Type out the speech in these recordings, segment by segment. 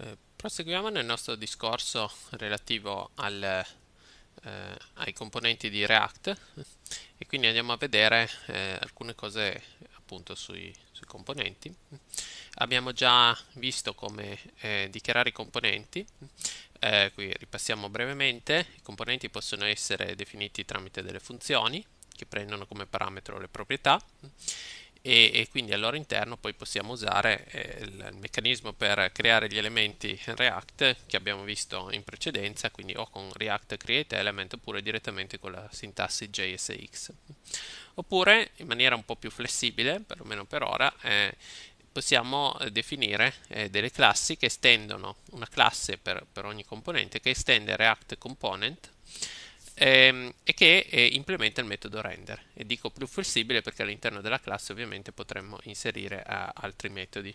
Eh, proseguiamo nel nostro discorso relativo al, eh, ai componenti di React e quindi andiamo a vedere eh, alcune cose appunto sui, sui, componenti. Abbiamo già visto come eh, dichiarare i componenti, eh, qui ripassiamo brevemente, i componenti possono essere definiti tramite delle funzioni che prendono come parametro le proprietà e, e, quindi al loro interno poi possiamo usare eh, il, il, meccanismo per creare gli elementi React che abbiamo visto in precedenza, quindi o con React Create Element oppure direttamente con la sintassi JSX. Oppure in maniera un po' più flessibile, perlomeno per ora, eh, possiamo definire eh, delle classi che estendono una classe per, per ogni componente che estende React Component Ehm, e che eh, implementa il metodo render. E dico più flessibile perché all'interno della classe ovviamente potremmo inserire altri metodi,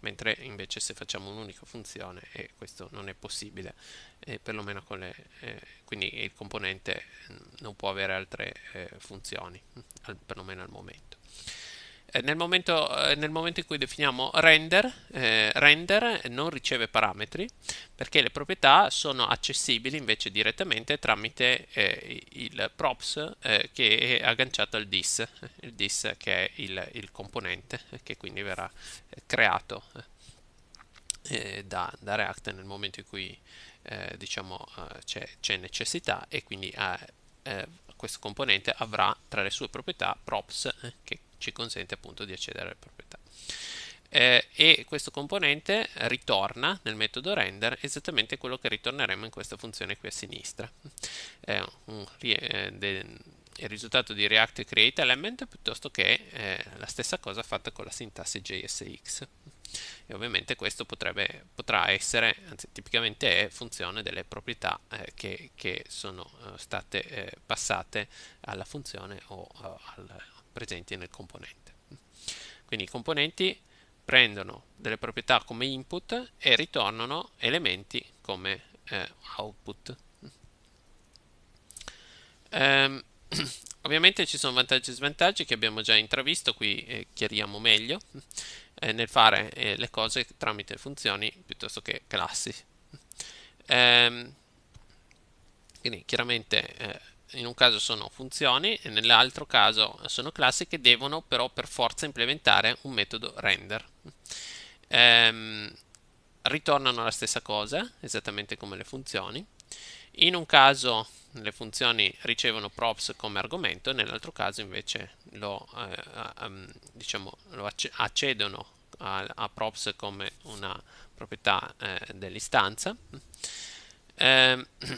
mentre invece se facciamo un'unica funzione eh, questo non è possibile, eh, perlomeno con le, eh, quindi il componente mm, non può avere altre funzioni, mm, perlomeno al momento. Eh, nel momento, eh, nel momento, in cui definiamo render, eh, render non riceve parametri perché le proprietà sono accessibili invece direttamente tramite eh, il props eh, che è agganciato al dis, il dis che è il, il componente eh, che quindi verrà creato da, da, React nel momento in cui diciamo, c'è, necessità e quindi questo componente avrà tra le sue proprietà props eh, che ci consente appunto di accedere alle proprietà. Eh, e questo componente ritorna nel metodo render esattamente quello che ritorneremo in questa funzione qui a sinistra. Eh, un, de, il risultato di React Create Element piuttosto che eh, la stessa cosa fatta con la sintassi JSX. E ovviamente questo potrebbe, potrà essere, anzi tipicamente è funzione delle proprietà eh, che, che, sono eh, state eh, passate alla funzione o eh, al, presenti nel componente. Quindi i componenti prendono delle proprietà come input e ritornano elementi come eh, output. Um, Ovviamente ci sono vantaggi e svantaggi che abbiamo già intravisto, qui eh, chiariamo meglio eh, nel fare eh, le cose tramite funzioni piuttosto che classi. Ehm, quindi chiaramente eh, in un caso sono funzioni e nell'altro caso sono classi che devono però per forza implementare un metodo render. Ehm, ritornano la stessa cosa, esattamente come le funzioni. In un caso le funzioni ricevono props come argomento e nell'altro caso invece lo, eh, ehm, diciamo, lo accedono a, a, props come una proprietà eh, dell'istanza. Eh,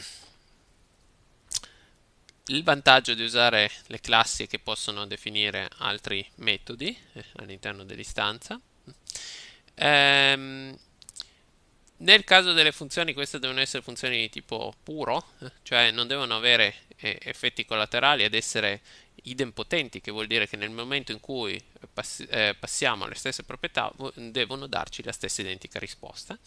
il vantaggio di usare le classi è che possono definire altri metodi eh, all'interno dell'istanza. Ehm, nel caso delle funzioni, queste devono essere funzioni di tipo puro, cioè non devono avere eh, effetti collaterali ed essere idempotenti, che vuol dire che nel momento in cui pass eh, passiamo alle stesse proprietà devono darci la stessa identica risposta.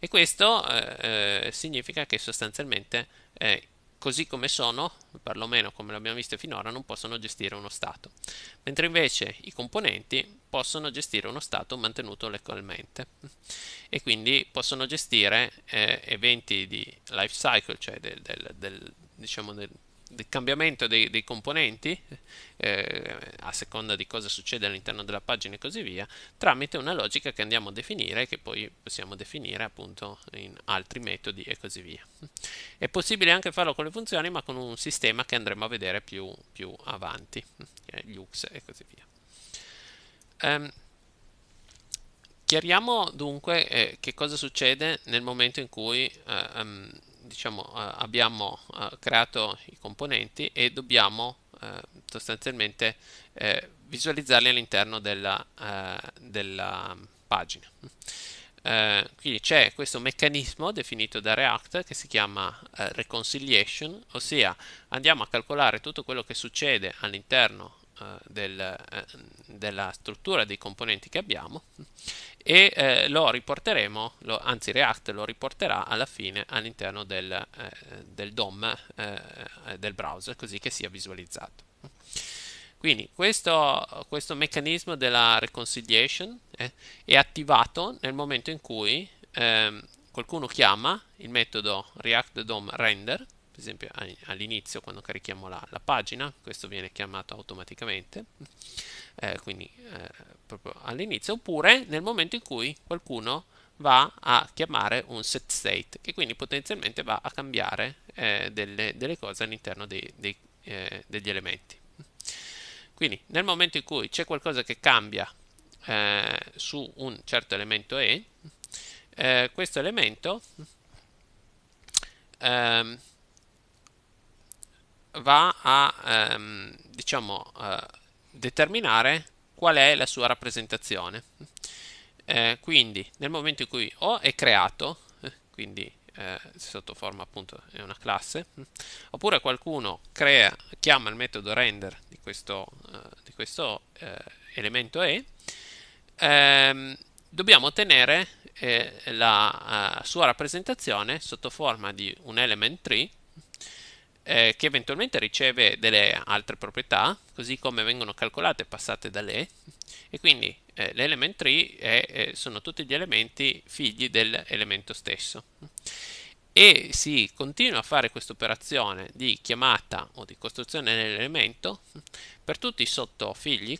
E questo eh, eh significa che sostanzialmente eh, così come sono, perlomeno come l'abbiamo visto finora, non possono gestire uno stato, mentre invece i componenti possono gestire uno stato mantenuto localmente e quindi possono gestire eh, eventi di life cycle, cioè del, del, del, diciamo del del cambiamento dei, dei componenti eh, a seconda di cosa succede all'interno della pagina e così via tramite una logica che andiamo a definire che poi possiamo definire appunto in altri metodi e così via è possibile anche farlo con le funzioni ma con un sistema che andremo a vedere più, più avanti eh, gli UX e così via um, chiariamo dunque eh, che cosa succede nel momento in cui eh, um, diciamo, eh, abbiamo eh, creato i componenti e dobbiamo eh, sostanzialmente visualizzarli all'interno della, della, pagina. quindi c'è questo meccanismo definito da React che si chiama reconciliation, ossia andiamo a calcolare tutto quello che succede all'interno eh, del, eh, della struttura dei componenti che abbiamo e eh, lo riporteremo, lo, anzi React lo riporterà alla fine all'interno del, eh, del DOM eh, del browser così che sia visualizzato. Quindi questo, questo meccanismo della reconciliation eh, è attivato nel momento in cui ehm, qualcuno chiama il metodo React DOM render per esempio all'inizio quando carichiamo la, la, pagina, questo viene chiamato automaticamente, eh, quindi eh, proprio all'inizio, oppure nel momento in cui qualcuno va a chiamare un set state che quindi potenzialmente va a cambiare eh, delle, delle, cose all'interno dei, dei, eh, degli elementi. Quindi nel momento in cui c'è qualcosa che cambia eh, su un certo elemento E, eh, questo elemento ehm, va a ehm, diciamo, eh, determinare qual è la sua rappresentazione. Eh, quindi nel momento in cui O è creato, eh, quindi eh, sotto forma appunto è una classe, hm, oppure qualcuno crea, chiama il metodo render di questo, eh, di questo eh, elemento E, ehm, dobbiamo ottenere la sua rappresentazione sotto forma di un element tree eh, che eventualmente riceve delle altre proprietà, così come vengono calcolate e passate da le, e quindi eh, l'element tree è, eh, sono tutti gli elementi figli dell'elemento stesso. E si continua a fare questa operazione di chiamata o di costruzione dell'elemento per tutti i sottofigli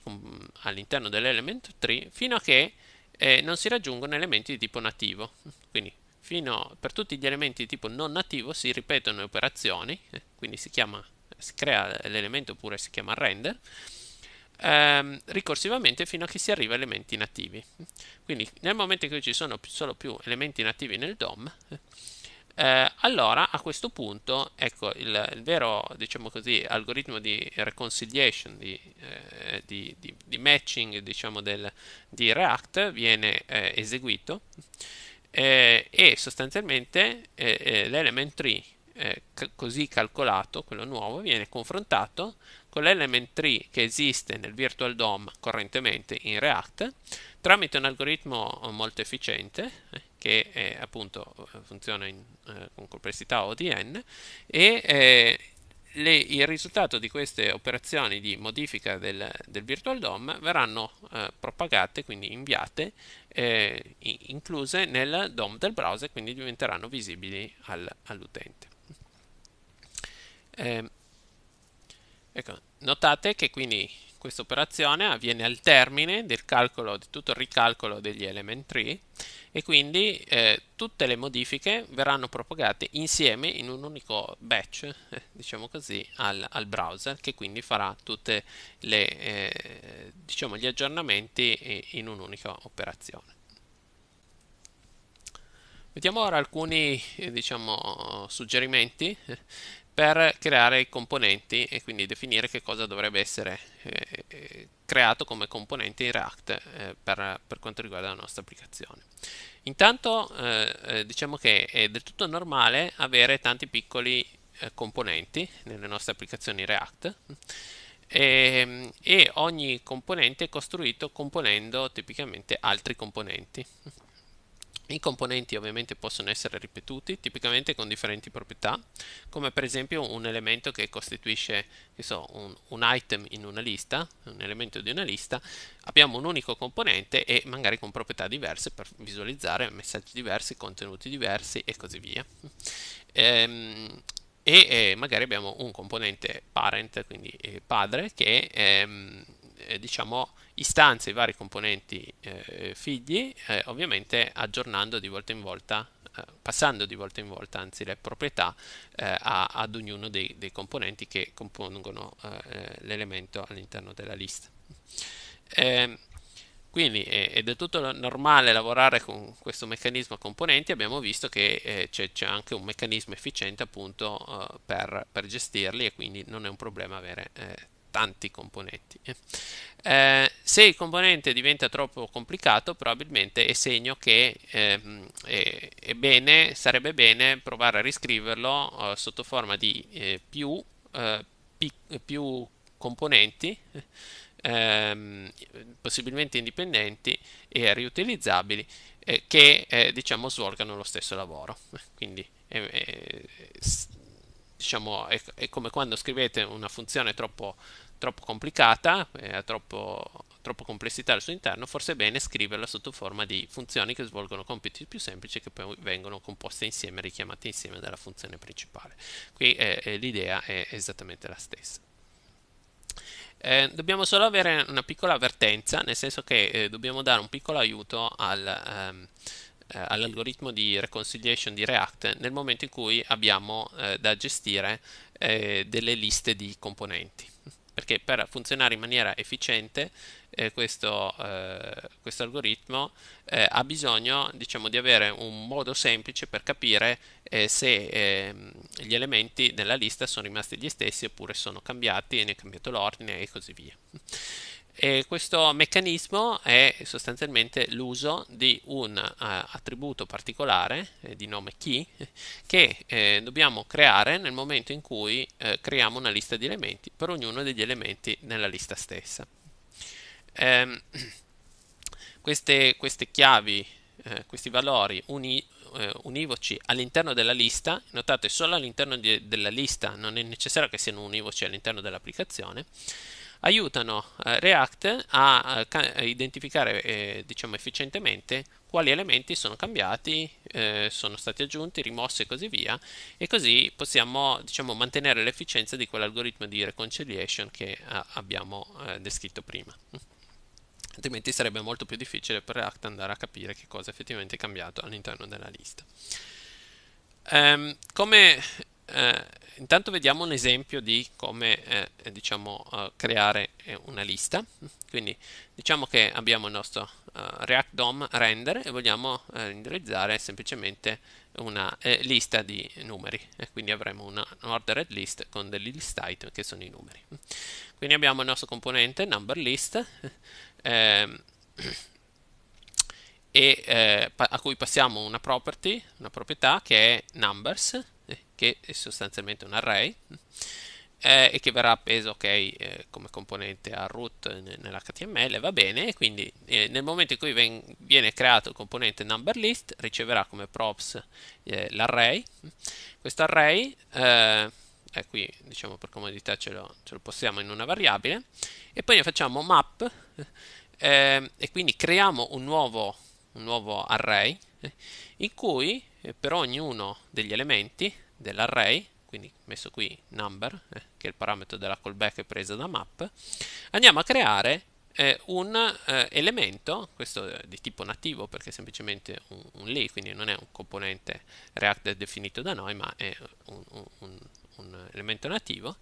all'interno dell'element tree fino a che eh, non si raggiungono elementi di tipo nativo. Quindi fino per tutti gli elementi di tipo non nativo si ripetono le operazioni, eh, quindi si, chiama, si crea l'elemento oppure si chiama render, ehm, ricorsivamente fino a che si arriva a elementi nativi. Quindi nel momento in cui ci sono più, solo più elementi nativi nel DOM, eh, allora a questo punto ecco il, il vero diciamo così, algoritmo di reconciliation di, eh, di, di, di matching diciamo del, di React viene eh, eseguito eh, e sostanzialmente eh, eh l'element tree eh, così calcolato, quello nuovo, viene confrontato con l'element tree che esiste nel Virtual DOM correntemente in React tramite un algoritmo eh, molto efficiente che appunto funziona in, con complessità ODN e le, il risultato di queste operazioni di modifica del, del virtual DOM verranno eh, propagate, quindi inviate, eh, incluse nel DOM del browser, quindi diventeranno visibili al, all'utente. Eh, ecco, notate che quindi questa operazione avviene al termine del calcolo, di tutto il ricalcolo degli element tree e quindi eh, tutte le modifiche verranno propagate insieme in un unico batch, diciamo così, al, al, browser che quindi farà tutti eh, diciamo, gli aggiornamenti in un'unica operazione. Vediamo ora alcuni eh, diciamo, suggerimenti per creare i componenti e quindi definire che cosa dovrebbe essere eh, creato come componente in React eh, per, per, quanto riguarda la nostra applicazione. Intanto eh, eh diciamo che è del tutto normale avere tanti piccoli eh, componenti nelle nostre applicazioni React e, ehm, e ogni componente è costruito componendo tipicamente altri componenti. I componenti ovviamente possono essere ripetuti, tipicamente con differenti proprietà, come per esempio un elemento che costituisce che so, un, un, item in una lista, un elemento di una lista, abbiamo un unico componente e magari con proprietà diverse per visualizzare messaggi diversi, contenuti diversi e così via. Ehm, e eh, magari abbiamo un componente parent, quindi eh, padre, che ehm, diciamo istanze i vari componenti eh, figli, eh, ovviamente aggiornando di volta in volta, eh, passando di volta in volta anzi le proprietà eh, a, ad ognuno dei, dei, componenti che compongono eh, l'elemento all'interno della lista. Ehm, quindi è, è, del tutto normale lavorare con questo meccanismo a componenti, abbiamo visto che eh, c'è, anche un meccanismo efficiente appunto per, per, gestirli e quindi non è un problema avere tanti componenti. Eh. eh, se il componente diventa troppo complicato, probabilmente è segno che ehm, è, è bene, sarebbe bene provare a riscriverlo eh, sotto forma di eh, più, eh, pic- più, componenti, ehm, possibilmente indipendenti e riutilizzabili, eh, che diciamo svolgano lo stesso lavoro. Quindi diciamo, è, è come quando scrivete una funzione troppo troppo complicata, eh, ha troppo, troppo complessità al suo interno, forse è bene scriverla sotto forma di funzioni che svolgono compiti più semplici che poi vengono composte insieme, richiamate insieme dalla funzione principale. Qui eh, eh, l'idea è esattamente la stessa. Eh, dobbiamo solo avere una piccola avvertenza, nel senso che eh, dobbiamo dare un piccolo aiuto al, ehm, eh, all'algoritmo di reconciliation di React nel momento in cui abbiamo eh, da gestire delle liste di componenti perché per funzionare in maniera efficiente eh, questo, eh, questo, algoritmo eh, ha bisogno diciamo, di avere un modo semplice per capire eh, se ehm, gli elementi della lista sono rimasti gli stessi oppure sono cambiati e ne è cambiato l'ordine e così via. E questo meccanismo è sostanzialmente l'uso di un uh, attributo particolare eh, di nome key che eh, dobbiamo creare nel momento in cui eh, creiamo una lista di elementi per ognuno degli elementi nella lista stessa. Ehm, queste, queste, chiavi, eh, questi valori uni, eh, univoci all'interno della lista, notate solo all'interno della lista, non è necessario che siano univoci all'interno dell'applicazione, aiutano eh, React a, eh, a identificare eh, diciamo efficientemente quali elementi sono cambiati, eh, sono stati aggiunti, rimossi e così via e così possiamo diciamo, mantenere l'efficienza di quell'algoritmo di reconciliation che a, eh, abbiamo eh, descritto prima. Altrimenti sarebbe molto più difficile per React andare a capire che cosa effettivamente è cambiato all'interno della lista. Um, come eh, intanto vediamo un esempio di come eh, diciamo, eh, creare eh, una lista. Quindi diciamo che abbiamo il nostro eh, React DOM render e vogliamo renderizzare eh, semplicemente una lista di numeri. E quindi avremo una ordered list con degli list item che sono i numeri. Quindi abbiamo il nostro componente number list. e a cui passiamo una property, una proprietà che è numbers che è sostanzialmente un array eh, e che verrà appeso okay, eh, come componente a root nell'HTML, va bene, e quindi eh, nel momento in cui ven- viene creato il componente number list riceverà come props eh, l'array. Questo array, eh, qui diciamo per comodità ce lo, ce lo possiamo in una variabile, e poi ne facciamo map eh, e quindi creiamo un nuovo, un nuovo array in cui per ognuno degli elementi dell'array, quindi messo qui number, eh, che è il parametro della callback presa da map, andiamo a creare eh, un eh, elemento, questo è eh, di tipo nativo perché è semplicemente un, un lay, quindi non è un componente React definito da noi, ma è un, un, un elemento nativo,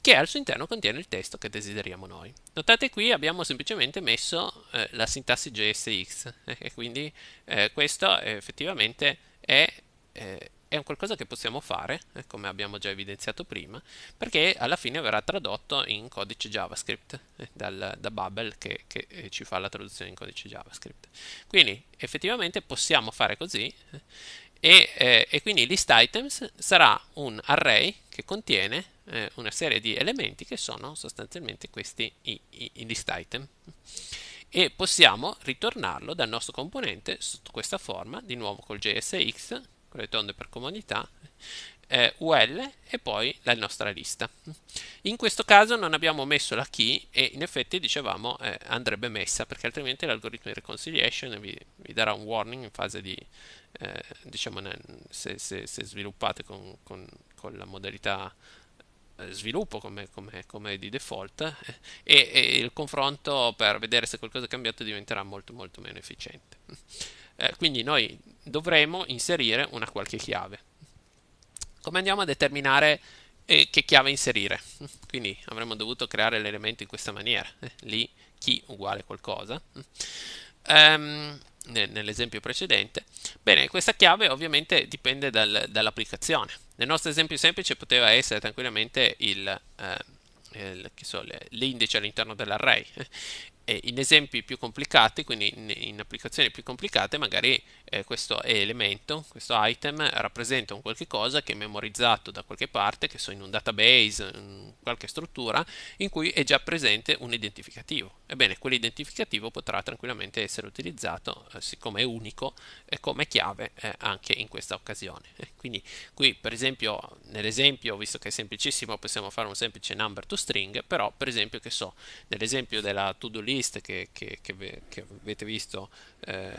che al suo interno contiene il testo che desideriamo noi. Notate qui abbiamo semplicemente messo eh, la sintassi JSX eh, e quindi eh, questo effettivamente è eh, è un qualcosa che possiamo fare, eh, come abbiamo già evidenziato prima, perché alla fine verrà tradotto in codice JavaScript, eh, dal, da Bubble che, che eh, ci fa la traduzione in codice JavaScript. Quindi effettivamente possiamo fare così, e, eh, e, quindi list items sarà un array che contiene eh, una serie di elementi che sono sostanzialmente questi i, i, i, list item e possiamo ritornarlo dal nostro componente sotto questa forma di nuovo col JSX tonde per comodità, eh, UL e poi la nostra lista. In questo caso non abbiamo messo la key e in effetti dicevamo eh, andrebbe messa perché altrimenti l'algoritmo di reconciliation vi, vi, darà un warning in fase di, eh, diciamo, se, se, se, sviluppate con, con, con la modalità eh, sviluppo come, come, come, di default eh, e, e il confronto per vedere se qualcosa è cambiato diventerà molto molto meno efficiente eh, quindi noi dovremo inserire una qualche chiave. Come andiamo a determinare eh, che chiave inserire? Quindi avremmo dovuto creare l'elemento in questa maniera, eh, lì key uguale qualcosa, um, nell'esempio precedente. Bene, questa chiave ovviamente dipende dal, dall'applicazione. Nel nostro esempio semplice poteva essere tranquillamente il eh, l'indice all'interno dell'array e in esempi più complicati, quindi in, in applicazioni più complicate, magari eh, questo elemento, questo item rappresenta un qualche cosa che è memorizzato da qualche parte, che so in un database, in qualche struttura, in cui è già presente un identificativo. Ebbene, quell'identificativo potrà tranquillamente essere utilizzato, eh, siccome è unico, eh, come chiave eh, anche in questa occasione. Eh, quindi qui, per esempio, nell'esempio, visto che è semplicissimo, possiamo fare un semplice number to string, però, per esempio, che so, nell'esempio della to-do list, riviste che, che, che, che avete visto eh,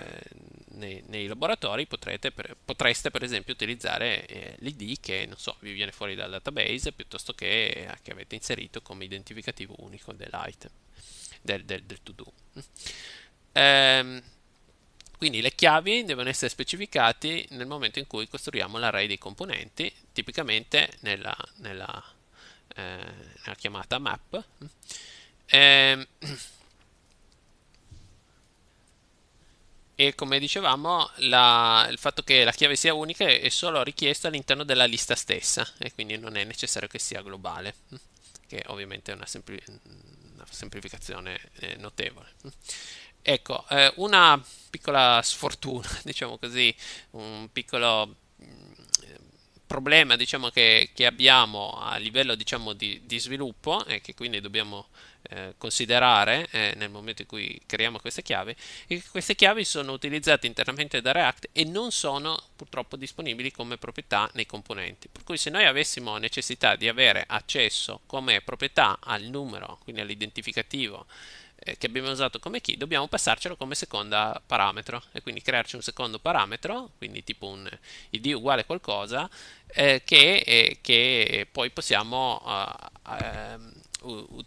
nei, nei, laboratori potrete, per, potreste per esempio utilizzare eh, l'ID che non so, vi viene fuori dal database piuttosto che eh, che avete inserito come identificativo unico dell'item del, del, del to do. Ehm, quindi le chiavi devono essere specificate nel momento in cui costruiamo l'array dei componenti, tipicamente nella, nella, eh, nella chiamata map. Eh, e come dicevamo la, il fatto che la chiave sia unica è solo richiesto all'interno della lista stessa e quindi non è necessario che sia globale, mm, che ovviamente è una, sempli- una semplificazione eh, notevole. Ecco, eh, una piccola sfortuna, diciamo così, un piccolo mm, problema diciamo, che, che, abbiamo a livello diciamo, di, di, sviluppo e che quindi dobbiamo eh, considerare eh, nel momento in cui creiamo queste chiavi è che queste chiavi sono utilizzate internamente da React e non sono purtroppo disponibili come proprietà nei componenti. Per cui se noi avessimo necessità di avere accesso come proprietà al numero, quindi all'identificativo eh, che abbiamo usato come key, dobbiamo passarcelo come seconda parametro e quindi crearci un secondo parametro, quindi tipo un id uguale a qualcosa, eh, che, eh, che, poi possiamo uh, uh, uh,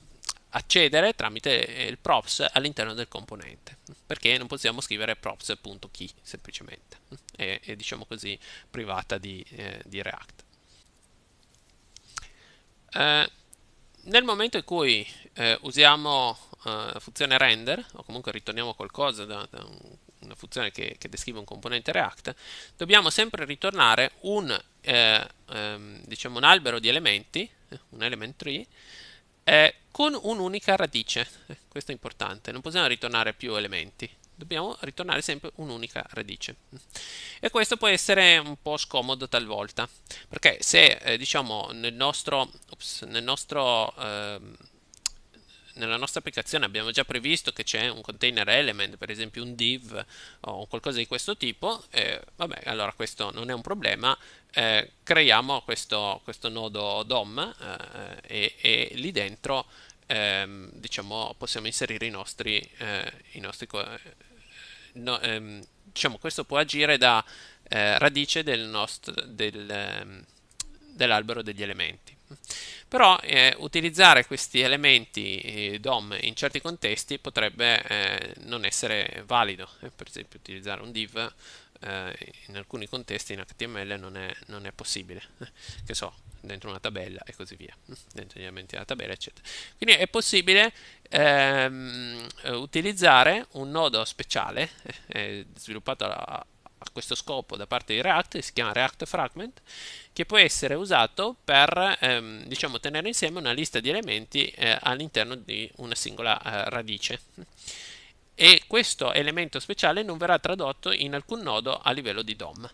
accedere tramite eh, il props all'interno del componente perché non possiamo scrivere props.key semplicemente è, eh, è, diciamo così privata di, eh, di React eh, nel momento in cui eh, usiamo la eh, funzione render o comunque ritorniamo qualcosa da, da un, una funzione che, che, descrive un componente React dobbiamo sempre ritornare un, ehm, diciamo un albero di elementi un element tree eh, con un'unica radice. Questo è importante, non possiamo ritornare più elementi. Dobbiamo ritornare sempre un'unica radice. E questo può essere un po' scomodo talvolta, perché se eh, diciamo nel nostro, ops, nel nostro eh, nella nostra applicazione abbiamo già previsto che c'è un container element, per esempio un div o qualcosa di questo tipo, eh, vabbè, allora questo non è un problema, eh, creiamo questo, questo, nodo DOM eh, e, e, lì dentro ehm, diciamo, possiamo inserire i nostri, eh, i nostri no, ehm, diciamo, questo può agire da eh, radice del del, ehm, dell'albero degli elementi. Però eh, utilizzare questi elementi eh, DOM in certi contesti potrebbe eh, non essere valido, eh, per esempio utilizzare un div eh, in alcuni contesti in HTML non è, non è possibile, che so, dentro una tabella e così via, mm, dentro gli elementi della tabella, eccetera. Quindi è possibile ehm, utilizzare un nodo speciale eh, eh sviluppato a, a questo scopo da parte di React, si chiama React Fragment, che può essere usato per ehm, diciamo, tenere insieme una lista di elementi eh, all'interno di una singola eh, radice. E questo elemento speciale non verrà tradotto in alcun nodo a livello di DOM.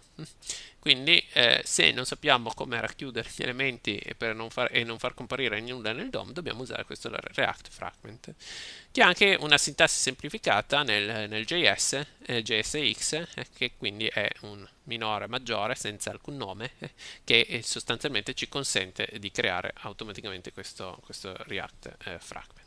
Quindi eh, se non sappiamo come racchiudere gli elementi e, non far, e non far comparire nulla nel DOM, dobbiamo usare questo React Fragment, che è anche una sintassi semplificata nel, nel JS, eh, JSX, eh, che quindi è un minore maggiore senza alcun nome, eh, che eh, sostanzialmente ci consente di creare automaticamente questo, questo React eh, Fragment.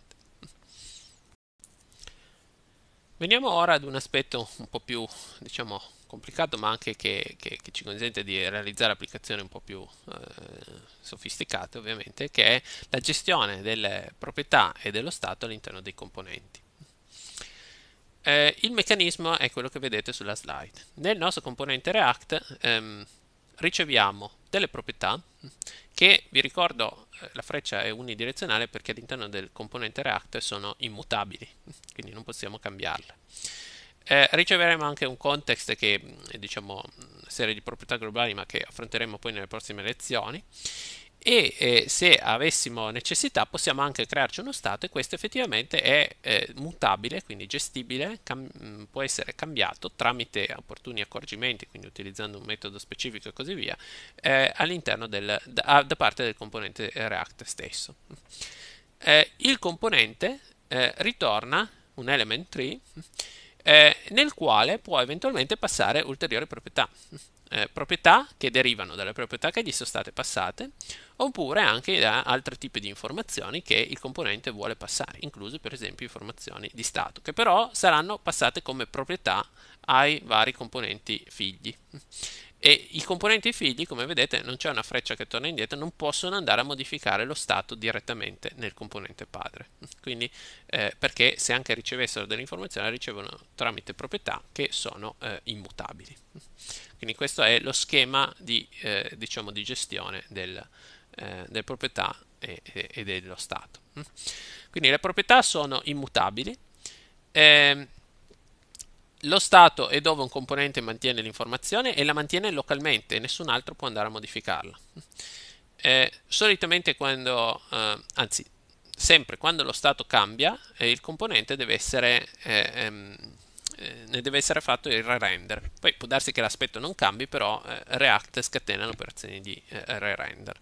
Veniamo ora ad un aspetto un po' più, diciamo, complicato ma anche che, che, che, ci consente di realizzare applicazioni un po' più eh, sofisticate ovviamente, che è la gestione delle proprietà e dello stato all'interno dei componenti. Eh, il meccanismo è quello che vedete sulla slide. Nel nostro componente React ehm, riceviamo delle proprietà che, vi ricordo, eh, la freccia è unidirezionale perché all'interno del componente React sono immutabili, quindi non possiamo cambiarle. Eh, riceveremo anche un context che è mm, diciamo mm, serie di proprietà globali ma che affronteremo poi nelle prossime lezioni e eh, se avessimo necessità possiamo anche crearci uno stato e questo effettivamente è eh, mutabile, quindi gestibile, mm, può essere cambiato tramite opportuni accorgimenti, quindi utilizzando un metodo specifico e così via, eh, all'interno del, da, da, parte del componente React stesso. Eh, il componente eh, ritorna un element tree eh, nel quale può eventualmente passare ulteriori proprietà. Eh, proprietà che derivano dalle proprietà che gli sono state passate oppure anche da altri tipi di informazioni che il componente vuole passare, incluse per esempio informazioni di stato, che però saranno passate come proprietà ai vari componenti figli e i componenti figli, come vedete, non c'è una freccia che torna indietro, non possono andare a modificare lo stato direttamente nel componente padre. Quindi, eh, perché se anche ricevessero delle informazioni, la ricevono tramite proprietà che sono eh, immutabili. Quindi questo è lo schema di, eh, diciamo, di gestione del, eh, del proprietà e, e, dello stato. Quindi le proprietà sono immutabili. Ehm, lo stato è dove un componente mantiene l'informazione e la mantiene localmente, nessun altro può andare a modificarla. Eh, solitamente quando, eh, anzi, sempre quando lo stato cambia, eh, il componente deve essere eh, ehm, eh, ne deve essere fatto il re-render. Poi può darsi che l'aspetto non cambi, però eh, React scatena l'operazione di eh, re-render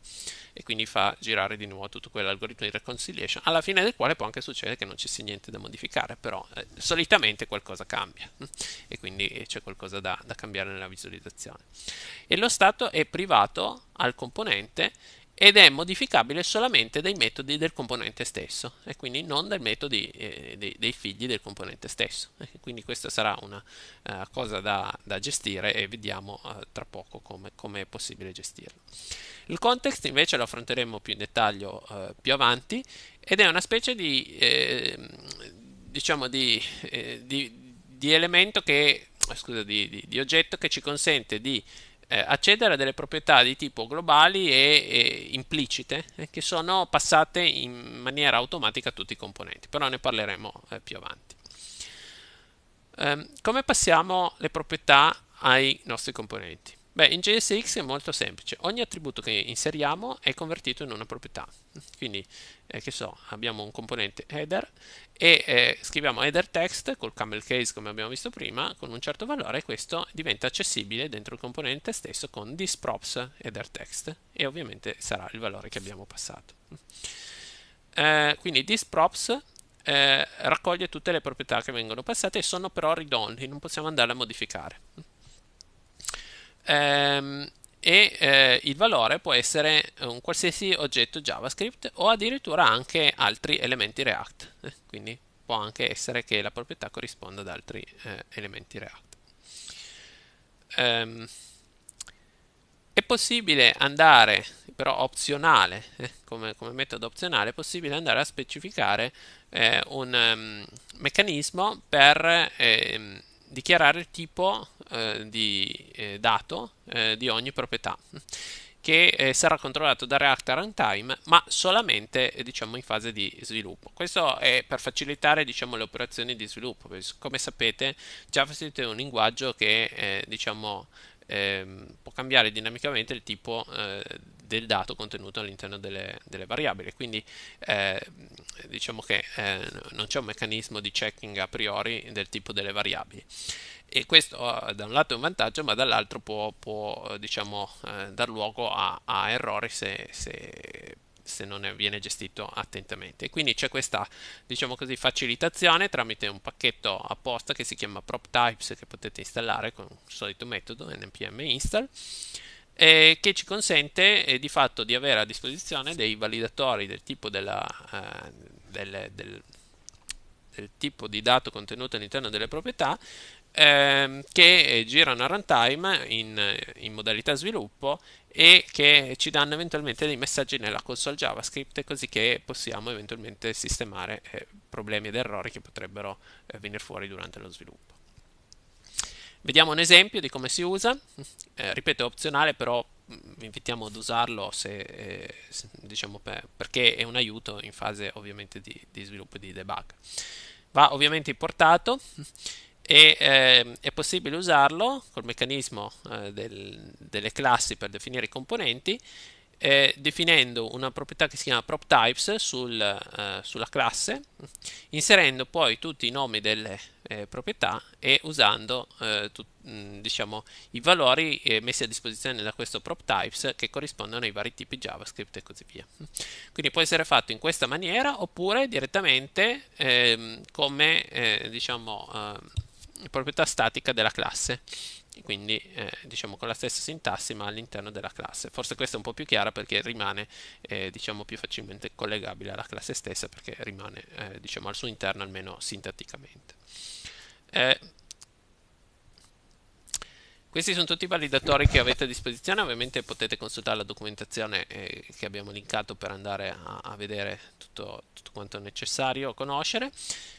e quindi fa girare di nuovo tutto quell'algoritmo di reconciliation, alla fine del quale può anche succedere che non ci sia niente da modificare, però eh, solitamente qualcosa cambia mm, e quindi eh, c'è qualcosa da, da cambiare nella visualizzazione. E lo stato è privato al componente ed è modificabile solamente dai metodi del componente stesso e quindi non dai metodi eh, dei, dei, figli del componente stesso e quindi questa sarà una uh, cosa da, da, gestire e vediamo uh, tra poco come, come, è possibile gestirlo il context invece lo affronteremo più in dettaglio uh, più avanti ed è una specie di eh, diciamo di, eh, di, di, elemento che scusa di, di oggetto che ci consente di eh, accedere a delle proprietà di tipo globali e, e implicite eh, che sono passate in maniera automatica a tutti i componenti, però ne parleremo eh, più avanti. Ehm, come passiamo le proprietà ai nostri componenti? Beh, in JSX è molto semplice, ogni attributo che inseriamo è convertito in una proprietà, quindi eh, che so, abbiamo un componente header e eh, scriviamo header text col camel case come abbiamo visto prima con un certo valore e questo diventa accessibile dentro il componente stesso con disprops header text e ovviamente sarà il valore che abbiamo passato. Eh, quindi disprops eh, raccoglie tutte le proprietà che vengono passate e sono però read non possiamo andarle a modificare ehm, e eh, il valore può essere un qualsiasi oggetto JavaScript o addirittura anche altri elementi React, eh, quindi può anche essere che la proprietà corrisponda ad altri eh, elementi React. Ehm, è possibile andare, però opzionale, eh, come, come, metodo opzionale, è possibile andare a specificare eh, un um, meccanismo per... Ehm, dichiarare il tipo eh, di eh, dato eh, di ogni proprietà che eh, sarà controllato da React Runtime ma solamente eh, diciamo in fase di sviluppo questo è per facilitare diciamo le operazioni di sviluppo come sapete JavaScript è un linguaggio che eh, diciamo ehm, può cambiare dinamicamente il tipo eh, del dato contenuto all'interno delle, delle variabili. Quindi eh, diciamo che eh, non c'è un meccanismo di checking a priori del tipo delle variabili. E questo eh, da un lato è un vantaggio, ma dall'altro può, può diciamo, eh, dar luogo a, a errori se, se se non viene gestito attentamente. Quindi c'è questa, diciamo così, facilitazione tramite un pacchetto apposta che si chiama PropTypes che potete installare con il solito metodo npm install eh, che ci consente eh, di fatto di avere a disposizione dei validatori del tipo, della, eh, del, del, del tipo di dato contenuto all'interno delle proprietà ehm, che eh, girano a runtime in, eh, in modalità sviluppo e che ci danno eventualmente dei messaggi nella console JavaScript così che possiamo eventualmente sistemare eh, problemi ed errori che potrebbero eh, venire fuori durante lo sviluppo. Vediamo un esempio di come si usa, eh, ripeto è opzionale però vi mm, invitiamo ad usarlo se, eh, se, diciamo per, perché è un aiuto in fase ovviamente di, di sviluppo e di debug. Va ovviamente importato e eh, è possibile usarlo col meccanismo eh, del, delle classi per definire i componenti eh, definendo una proprietà che si chiama proptypes sul, eh, sulla classe inserendo poi tutti i nomi delle eh, proprietà e usando eh, tu, mh, mm, diciamo, i valori messi a disposizione da questo proptypes che corrispondono ai vari tipi javascript e così via quindi può essere fatto in questa maniera oppure direttamente ehm, come diciamo ehm, proprietà statica della classe quindi eh, diciamo con la stessa sintassi ma all'interno della classe forse questa è un po' più chiara perché rimane eh, diciamo più facilmente collegabile alla classe stessa perché rimane eh, diciamo al suo interno almeno sintatticamente eh, questi sono tutti i validatori che avete a disposizione, ovviamente potete consultare la documentazione eh, che abbiamo linkato per andare a, a vedere tutto, tutto, quanto è necessario conoscere.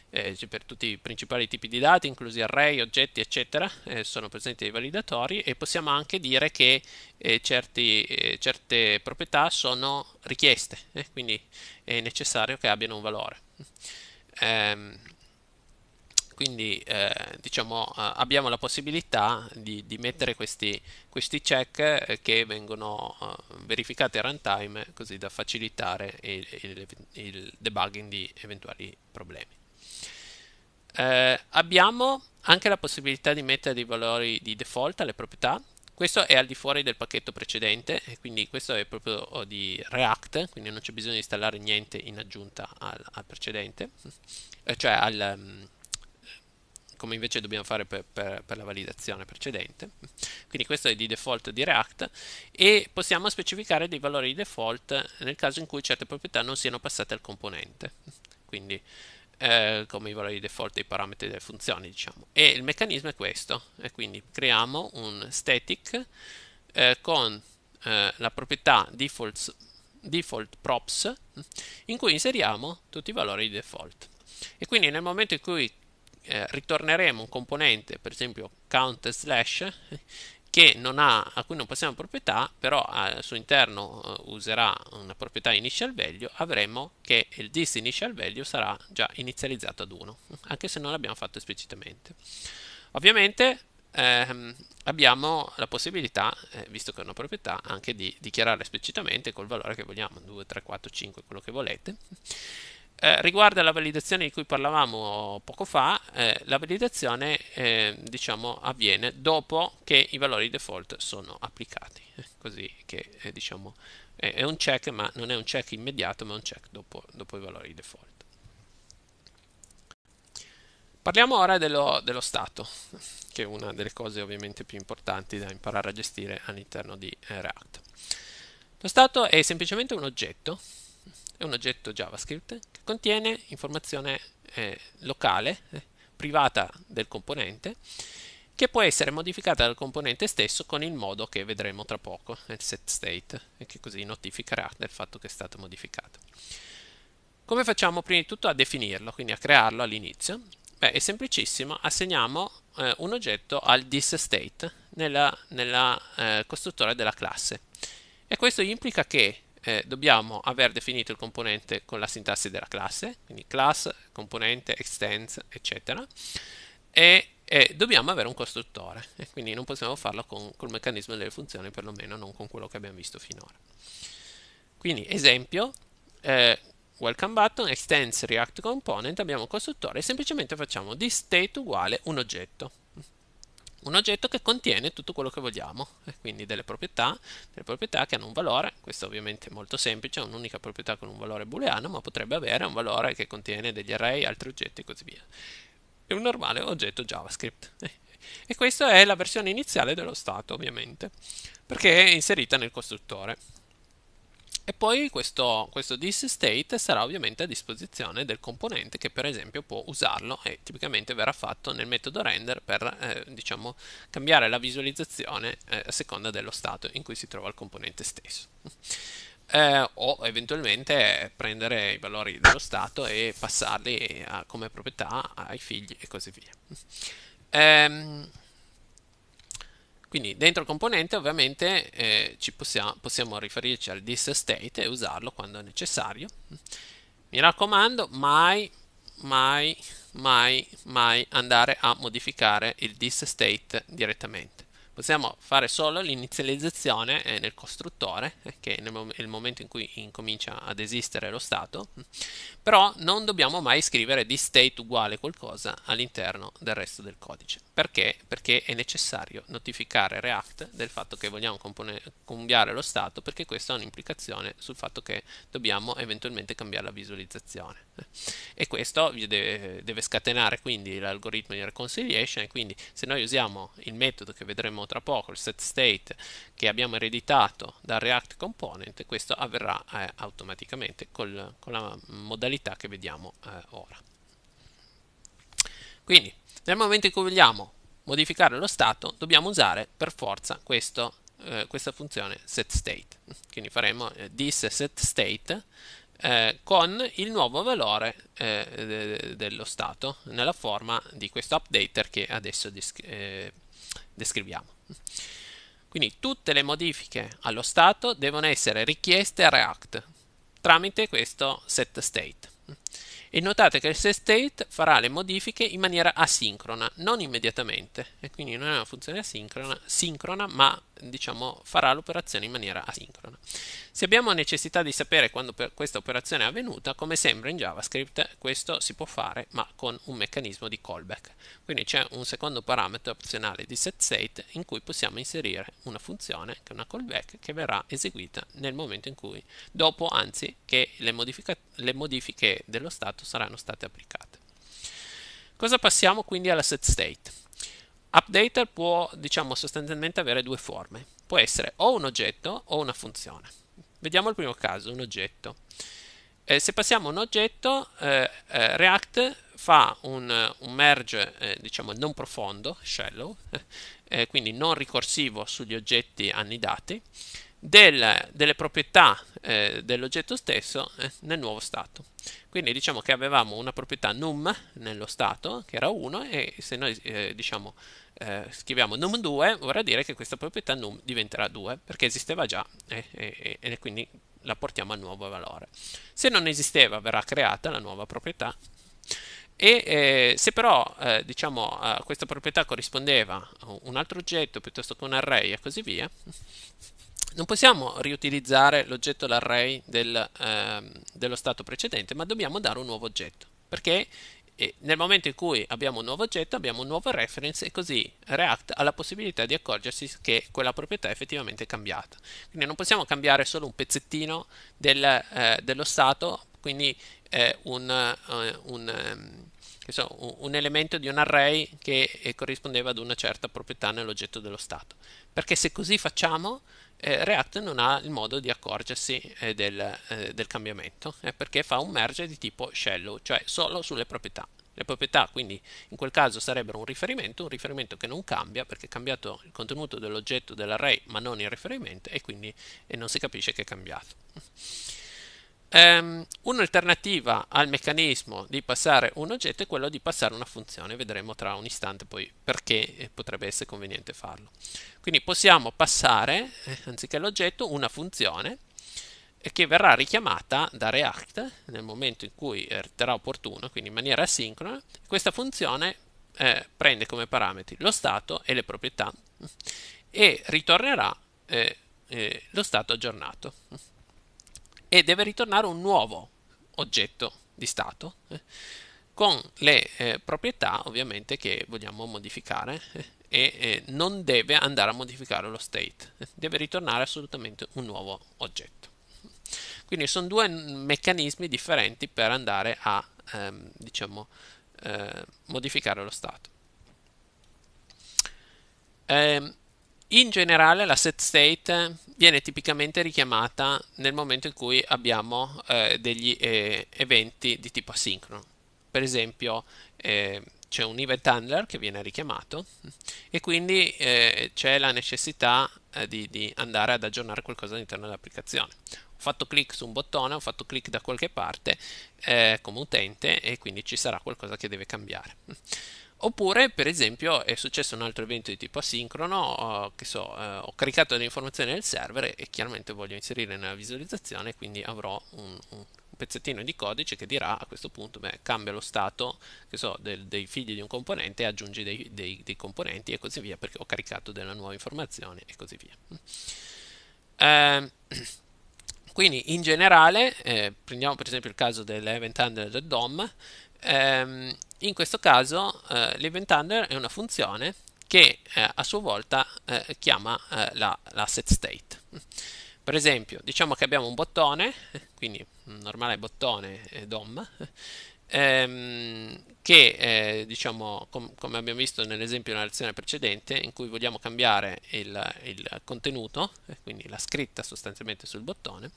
Eh, per tutti i principali tipi di dati, inclusi array, oggetti, eccetera, eh, sono presenti dei validatori e possiamo anche dire che eh, certi, eh, certe proprietà sono richieste, eh, quindi è necessario che abbiano un valore. Ehm, quindi eh, diciamo, eh, abbiamo la possibilità di, di mettere questi, questi, check eh, che vengono eh, verificati a runtime così da facilitare il, il, il debugging di eventuali problemi. Eh, abbiamo anche la possibilità di mettere dei valori di default alle proprietà questo è al di fuori del pacchetto precedente quindi questo è proprio oh, di React quindi non c'è bisogno di installare niente in aggiunta al, al precedente cioè al, mm, come invece dobbiamo fare per, per, per la validazione precedente. Quindi questo è di default di React e possiamo specificare dei valori di default nel caso in cui certe proprietà non siano passate al componente. Quindi eh, come i valori di default dei parametri delle funzioni, diciamo. E il meccanismo è questo, e quindi creiamo un static eh, con eh, la proprietà defaults, default props in cui inseriamo tutti i valori di default. E quindi nel momento in cui eh, ritorneremo un componente, per esempio count slash, ha, a cui non passiamo proprietà, però eh, al suo interno eh, userà una proprietà initial value, avremo che il this initial value sarà già inizializzato ad 1, anche se non l'abbiamo fatto esplicitamente. Ovviamente ehm, abbiamo la possibilità, eh, visto che è una proprietà, anche di dichiararla esplicitamente col valore che vogliamo, 2, 3, 4, 5, quello che volete. Eh, riguarda la validazione di cui parlavamo poco fa, eh, la validazione eh, diciamo, avviene dopo che i valori default sono applicati, eh, così che eh, diciamo, è, è, un check, ma non è un check immediato, ma è un check dopo, dopo i valori default. Parliamo ora dello, dello, stato, che è una delle cose ovviamente più importanti da imparare a gestire all'interno di React. Lo stato è semplicemente un oggetto, è un oggetto JavaScript contiene informazione eh, locale, eh, privata del componente, che può essere modificata dal componente stesso con il modo che vedremo tra poco, il set state, e che così notificherà del fatto che è stato modificato. Come facciamo prima di tutto a definirlo, quindi a crearlo all'inizio? Beh, è semplicissimo, assegniamo eh, un oggetto al thisState nella, nella eh, costruttore della classe. E questo implica che eh, dobbiamo aver definito il componente con la sintassi della classe, quindi class, componente, extends, eccetera, e, e dobbiamo avere un costruttore, e quindi non possiamo farlo con, col meccanismo delle funzioni, perlomeno non con quello che abbiamo visto finora. Quindi esempio, eh, welcome button, extends React component, abbiamo un costruttore, e semplicemente facciamo di state uguale un oggetto, un oggetto che contiene tutto quello che vogliamo, eh, quindi delle proprietà, delle proprietà che hanno un valore, questo ovviamente è molto semplice, è un'unica proprietà con un valore booleano, ma potrebbe avere un valore che contiene degli array, altri oggetti e così via. È un normale oggetto JavaScript. Eh. E questa è la versione iniziale dello stato, ovviamente, perché è inserita nel costruttore. E poi questo, questo this state sarà ovviamente a disposizione del componente che per esempio può usarlo e tipicamente verrà fatto nel metodo render per eh, diciamo, cambiare la visualizzazione eh, a seconda dello stato in cui si trova il componente stesso. Eh, o eventualmente prendere i valori dello stato e passarli a, come proprietà ai figli e così via. Ehm, quindi dentro il componente ovviamente eh, possiamo, possiamo, riferirci al this state e usarlo quando è necessario. Mi raccomando, mai, mai, mai, mai andare a modificare il this state direttamente possiamo fare solo l'inizializzazione eh, nel costruttore, eh, che è il momento in cui incomincia ad esistere lo stato, però non dobbiamo mai scrivere di state uguale qualcosa all'interno del resto del codice. Perché? Perché è necessario notificare React del fatto che vogliamo cambiare lo stato, perché questo ha un'implicazione sul fatto che dobbiamo eventualmente cambiare la visualizzazione. Eh. E questo deve, deve scatenare quindi l'algoritmo di reconciliation, quindi se noi usiamo il metodo che vedremo tra poco il set state che abbiamo ereditato dal React Component questo avverrà eh, automaticamente col, con la modalità che vediamo eh, ora. Quindi nel momento in cui vogliamo modificare lo stato dobbiamo usare per forza questo, eh, questa funzione setState. Quindi faremo eh, this setState eh, con il nuovo valore eh, dello stato nella forma di questo updater che adesso descri eh, descriviamo. Quindi tutte le modifiche allo stato devono essere richieste a React tramite questo set state. E notate che il setState farà le modifiche in maniera asincrona, non immediatamente, e quindi non è una funzione asincrona, sincrona, ma diciamo farà l'operazione in maniera asincrona. Se abbiamo necessità di sapere quando questa operazione è avvenuta, come sembra in JavaScript, questo si può fare, ma con un meccanismo di callback. Quindi c'è un secondo parametro opzionale di setState in cui possiamo inserire una funzione, che è una callback, che verrà eseguita nel momento in cui, dopo anzi che le, modifiche, le modifiche dello Stato saranno state applicate. Cosa passiamo quindi alla set state? Updater può, diciamo, sostanzialmente avere due forme. Può essere o un oggetto o una funzione. Vediamo il primo caso, un oggetto. Eh, se passiamo a un oggetto, eh, eh, React fa un, un merge, eh, diciamo, non profondo, shallow, eh, quindi non ricorsivo sugli oggetti annidati, del, delle proprietà eh, dell'oggetto stesso eh, nel nuovo stato. Quindi diciamo che avevamo una proprietà num nello stato, che era 1, e se noi eh, diciamo, eh, scriviamo num2 vorrà dire che questa proprietà num diventerà 2, perché esisteva già e quindi la portiamo al nuovo valore. Se non esisteva verrà creata la nuova proprietà e eh, se però eh, diciamo, a questa proprietà corrispondeva a un altro oggetto piuttosto che un array e così via non possiamo riutilizzare l'oggetto l'array del, ehm, dello stato precedente, ma dobbiamo dare un nuovo oggetto, perché e eh, nel momento in cui abbiamo un nuovo oggetto abbiamo un nuovo reference e così React ha la possibilità di accorgersi che quella proprietà è effettivamente cambiata. Quindi non possiamo cambiare solo un pezzettino del, eh, dello stato, quindi eh, un, eh, un, ehm, so, un elemento di un array che eh, corrispondeva ad una certa proprietà nell'oggetto dello stato. Perché se così facciamo, eh, React non ha il modo di accorgersi eh, del, eh, del, cambiamento, eh, perché fa un merge di tipo shallow, cioè solo sulle proprietà. Le proprietà quindi in quel caso sarebbero un riferimento, un riferimento che non cambia perché è cambiato il contenuto dell'oggetto dell'array ma non il riferimento e quindi eh, non si capisce che è cambiato. Um, un'alternativa al meccanismo di passare un oggetto è quello di passare una funzione, vedremo tra un istante poi perché eh, potrebbe essere conveniente farlo. Quindi possiamo passare, eh, anziché l'oggetto, una funzione che verrà richiamata da React nel momento in cui sarà eh, opportuno, quindi in maniera asincrona. Questa funzione eh, prende come parametri lo stato e le proprietà e ritornerà eh, lo stato aggiornato e deve ritornare un nuovo oggetto di stato eh, con le eh, proprietà ovviamente che vogliamo modificare eh, e eh, non deve andare a modificare lo state, eh, deve ritornare assolutamente un nuovo oggetto. Quindi sono due meccanismi differenti per andare a ehm, diciamo, eh, modificare lo stato. Ehm, in generale la set state viene tipicamente richiamata nel momento in cui abbiamo eh, degli eh, eventi di tipo asincrono. Per esempio eh, c'è un event handler che viene richiamato e quindi eh, c'è la necessità eh, di, di, andare ad aggiornare qualcosa all'interno dell'applicazione. Ho fatto clic su un bottone, ho fatto clic da qualche parte eh, come utente e quindi ci sarà qualcosa che deve cambiare. Oppure, per esempio, è successo un altro evento di tipo asincrono, che so, eh, ho caricato delle informazioni nel server e chiaramente voglio inserire nella visualizzazione, quindi avrò un, un pezzettino di codice che dirà a questo punto beh, cambia lo stato so, del, dei figli di un componente aggiungi dei, dei, dei, componenti e così via perché ho caricato della nuova informazione e così via eh, quindi in generale eh, prendiamo per esempio il caso dell'event handler del DOM ehm, in questo caso eh, l'event handler è una funzione che eh, a sua volta eh, chiama eh, la, l'asset state. Per esempio, diciamo che abbiamo un bottone, quindi un normale bottone DOM, ehm, che eh, diciamo, com- come abbiamo visto nell'esempio della lezione precedente, in cui vogliamo cambiare il, il contenuto, eh, quindi la scritta sostanzialmente sul bottone,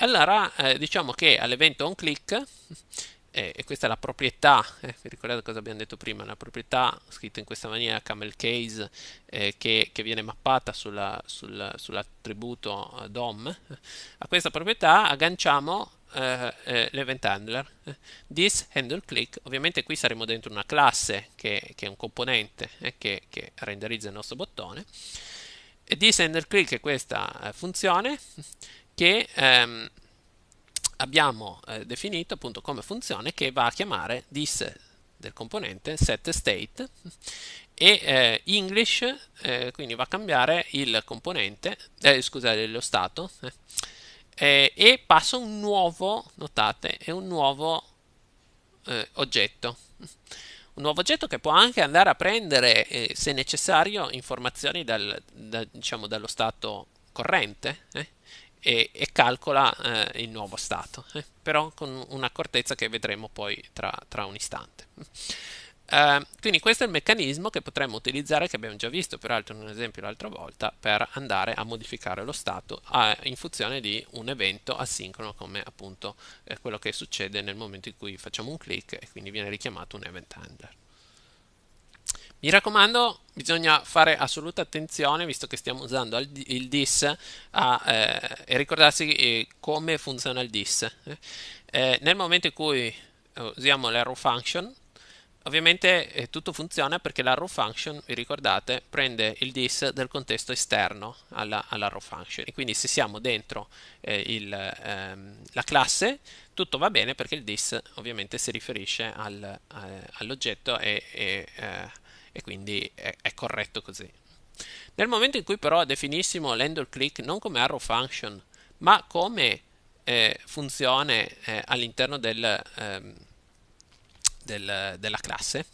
allora diciamo che all'evento onClick e, e questa è la proprietà, eh, vi ricordate cosa abbiamo detto prima, una proprietà scritta in questa maniera camel case eh, che, che, viene mappata sulla, sulla, sull'attributo eh, DOM, a questa proprietà agganciamo Uh, uh, l'event handler this handle click ovviamente qui saremo dentro una classe che, che è un componente eh, che, che, renderizza il nostro bottone e this handle click è questa funzione che um, abbiamo eh, definito appunto come funzione che va a chiamare this del componente set state e eh, English eh, quindi va a cambiare il componente eh, scusate lo stato eh, eh, e passa un nuovo notate è un nuovo oggetto un nuovo oggetto che può anche andare a prendere se necessario informazioni dal, da, diciamo, dallo stato corrente e, e calcola eh, il nuovo stato, eh, però con un'accortezza che vedremo poi tra, tra un istante. Uh, quindi questo è il meccanismo che potremmo utilizzare, che abbiamo già visto peraltro in un esempio l'altra volta, per andare a modificare lo stato a, in funzione di un evento asincrono come appunto eh, quello che succede nel momento in cui facciamo un click e quindi viene richiamato un event handler. Mi raccomando, bisogna fare assoluta attenzione, visto che stiamo usando il dis, a, eh, e ricordarsi eh, come funziona il dis. Eh, eh nel momento in cui eh, usiamo l'arrow function, ovviamente eh, tutto funziona perché l'arrow function, vi ricordate, prende il dis del contesto esterno alla, all'arrow function. E quindi se siamo dentro il, ehm, la classe, tutto va bene perché il dis ovviamente si riferisce al, all'oggetto e... e e quindi è, è corretto così. Nel momento in cui però definissimo l'handle click non come arrow function, ma come eh, funzione eh, all'interno del, ehm, del, della classe,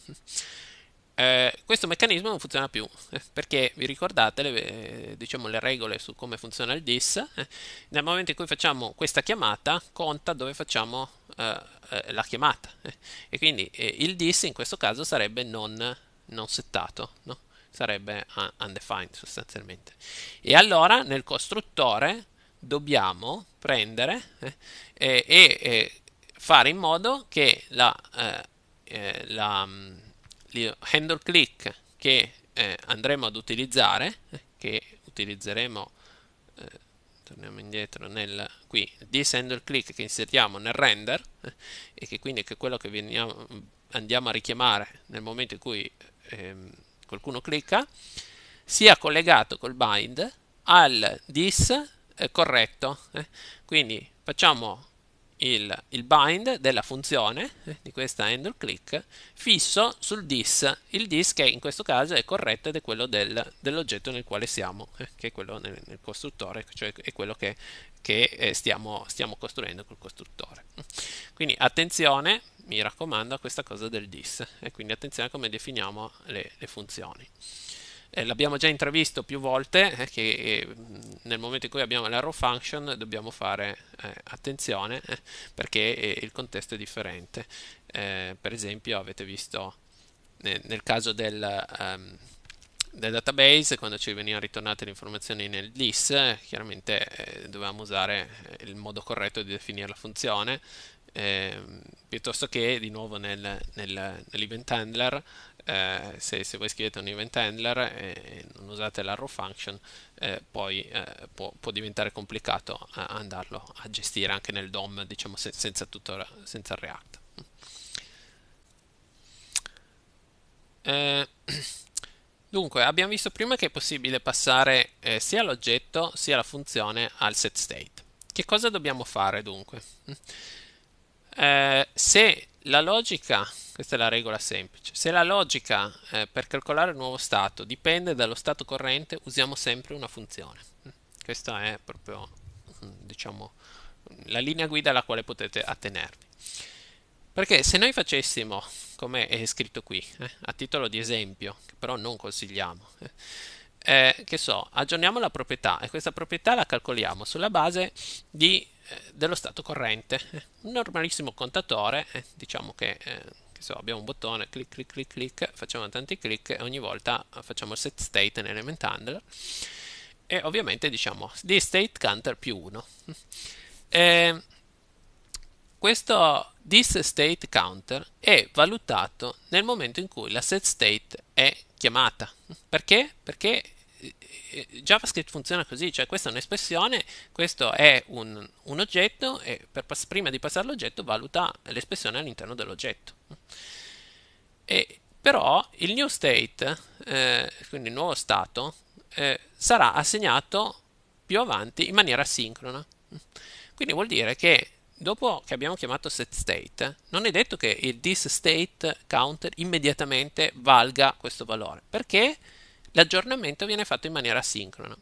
eh, questo meccanismo non funziona più eh, perché vi ricordate le, eh, diciamo, le regole su come funziona il dis eh? nel momento in cui facciamo questa chiamata conta dove facciamo la chiamata e quindi il dis in questo caso sarebbe non non settato, no? sarebbe undefined sostanzialmente. E allora nel costruttore dobbiamo prendere eh, e, e, fare in modo che la, eh, eh la mm, handle click che eh, andremo ad utilizzare, eh, che utilizzeremo, eh, torniamo indietro, nel, qui, this handle click che inseriamo nel render e che quindi è quello che veniamo, andiamo a richiamare nel momento in cui ehm, qualcuno clicca, sia collegato col bind al dis eh, corretto. Eh. Quindi facciamo il, il bind della funzione eh, di questa handle click fisso sul dis, il dis che in questo caso è corretto ed è quello del, dell'oggetto nel quale siamo, eh, che è quello nel, nel, costruttore, cioè è quello che, che eh, stiamo, stiamo costruendo col costruttore. Quindi attenzione, mi raccomando, a questa cosa del dis, e quindi attenzione a come definiamo le, le funzioni. Eh, l'abbiamo già intravisto più volte eh, che eh, nel momento in cui abbiamo l'arrow function dobbiamo fare eh, attenzione perché il contesto è differente. per esempio avete visto nel caso del... Um, del database, quando ci venivano ritornate le informazioni nel list chiaramente eh, dovevamo usare il modo corretto di definire la funzione, eh, piuttosto che di nuovo nel, nel, nell'event handler eh, se, se, voi scrivete un event handler e, non usate la raw function, eh, poi eh, può, può, diventare complicato eh, andarlo a gestire anche nel DOM, diciamo, se, senza, tutto, senza React. Eh, dunque, abbiamo visto prima che è possibile passare eh, sia l'oggetto sia la funzione al set state. Che cosa dobbiamo fare dunque? Eh, se la logica questa è la regola semplice. Se la logica eh, per calcolare il nuovo stato dipende dallo stato corrente, usiamo sempre una funzione. Questa è proprio, diciamo, la linea guida alla quale potete attenervi. Perché se noi facessimo, come è scritto qui, eh, a titolo di esempio, che però non consigliamo, eh, eh che so, aggiorniamo la proprietà e questa proprietà la calcoliamo sulla base di, eh, dello stato corrente. Un normalissimo contatore, eh, diciamo che eh, so, abbiamo un bottone, clic, clic, clic, clic, facciamo tanti clic e ogni volta facciamo set state in element handler e ovviamente diciamo di state counter più 1. questo this state counter è valutato nel momento in cui la set state è chiamata. Perché? Perché eh, JavaScript funziona così, cioè questa è un'espressione, questo è un, un oggetto e per, prima di passare all'oggetto valuta l'espressione all'interno dell'oggetto. E, però il new state, eh, quindi il nuovo stato, eh, sarà assegnato più avanti in maniera sincrona. Quindi vuol dire che dopo che abbiamo chiamato setState, non è detto che il thisStateCounter immediatamente valga questo valore, perché? l'aggiornamento viene fatto in maniera asincrona.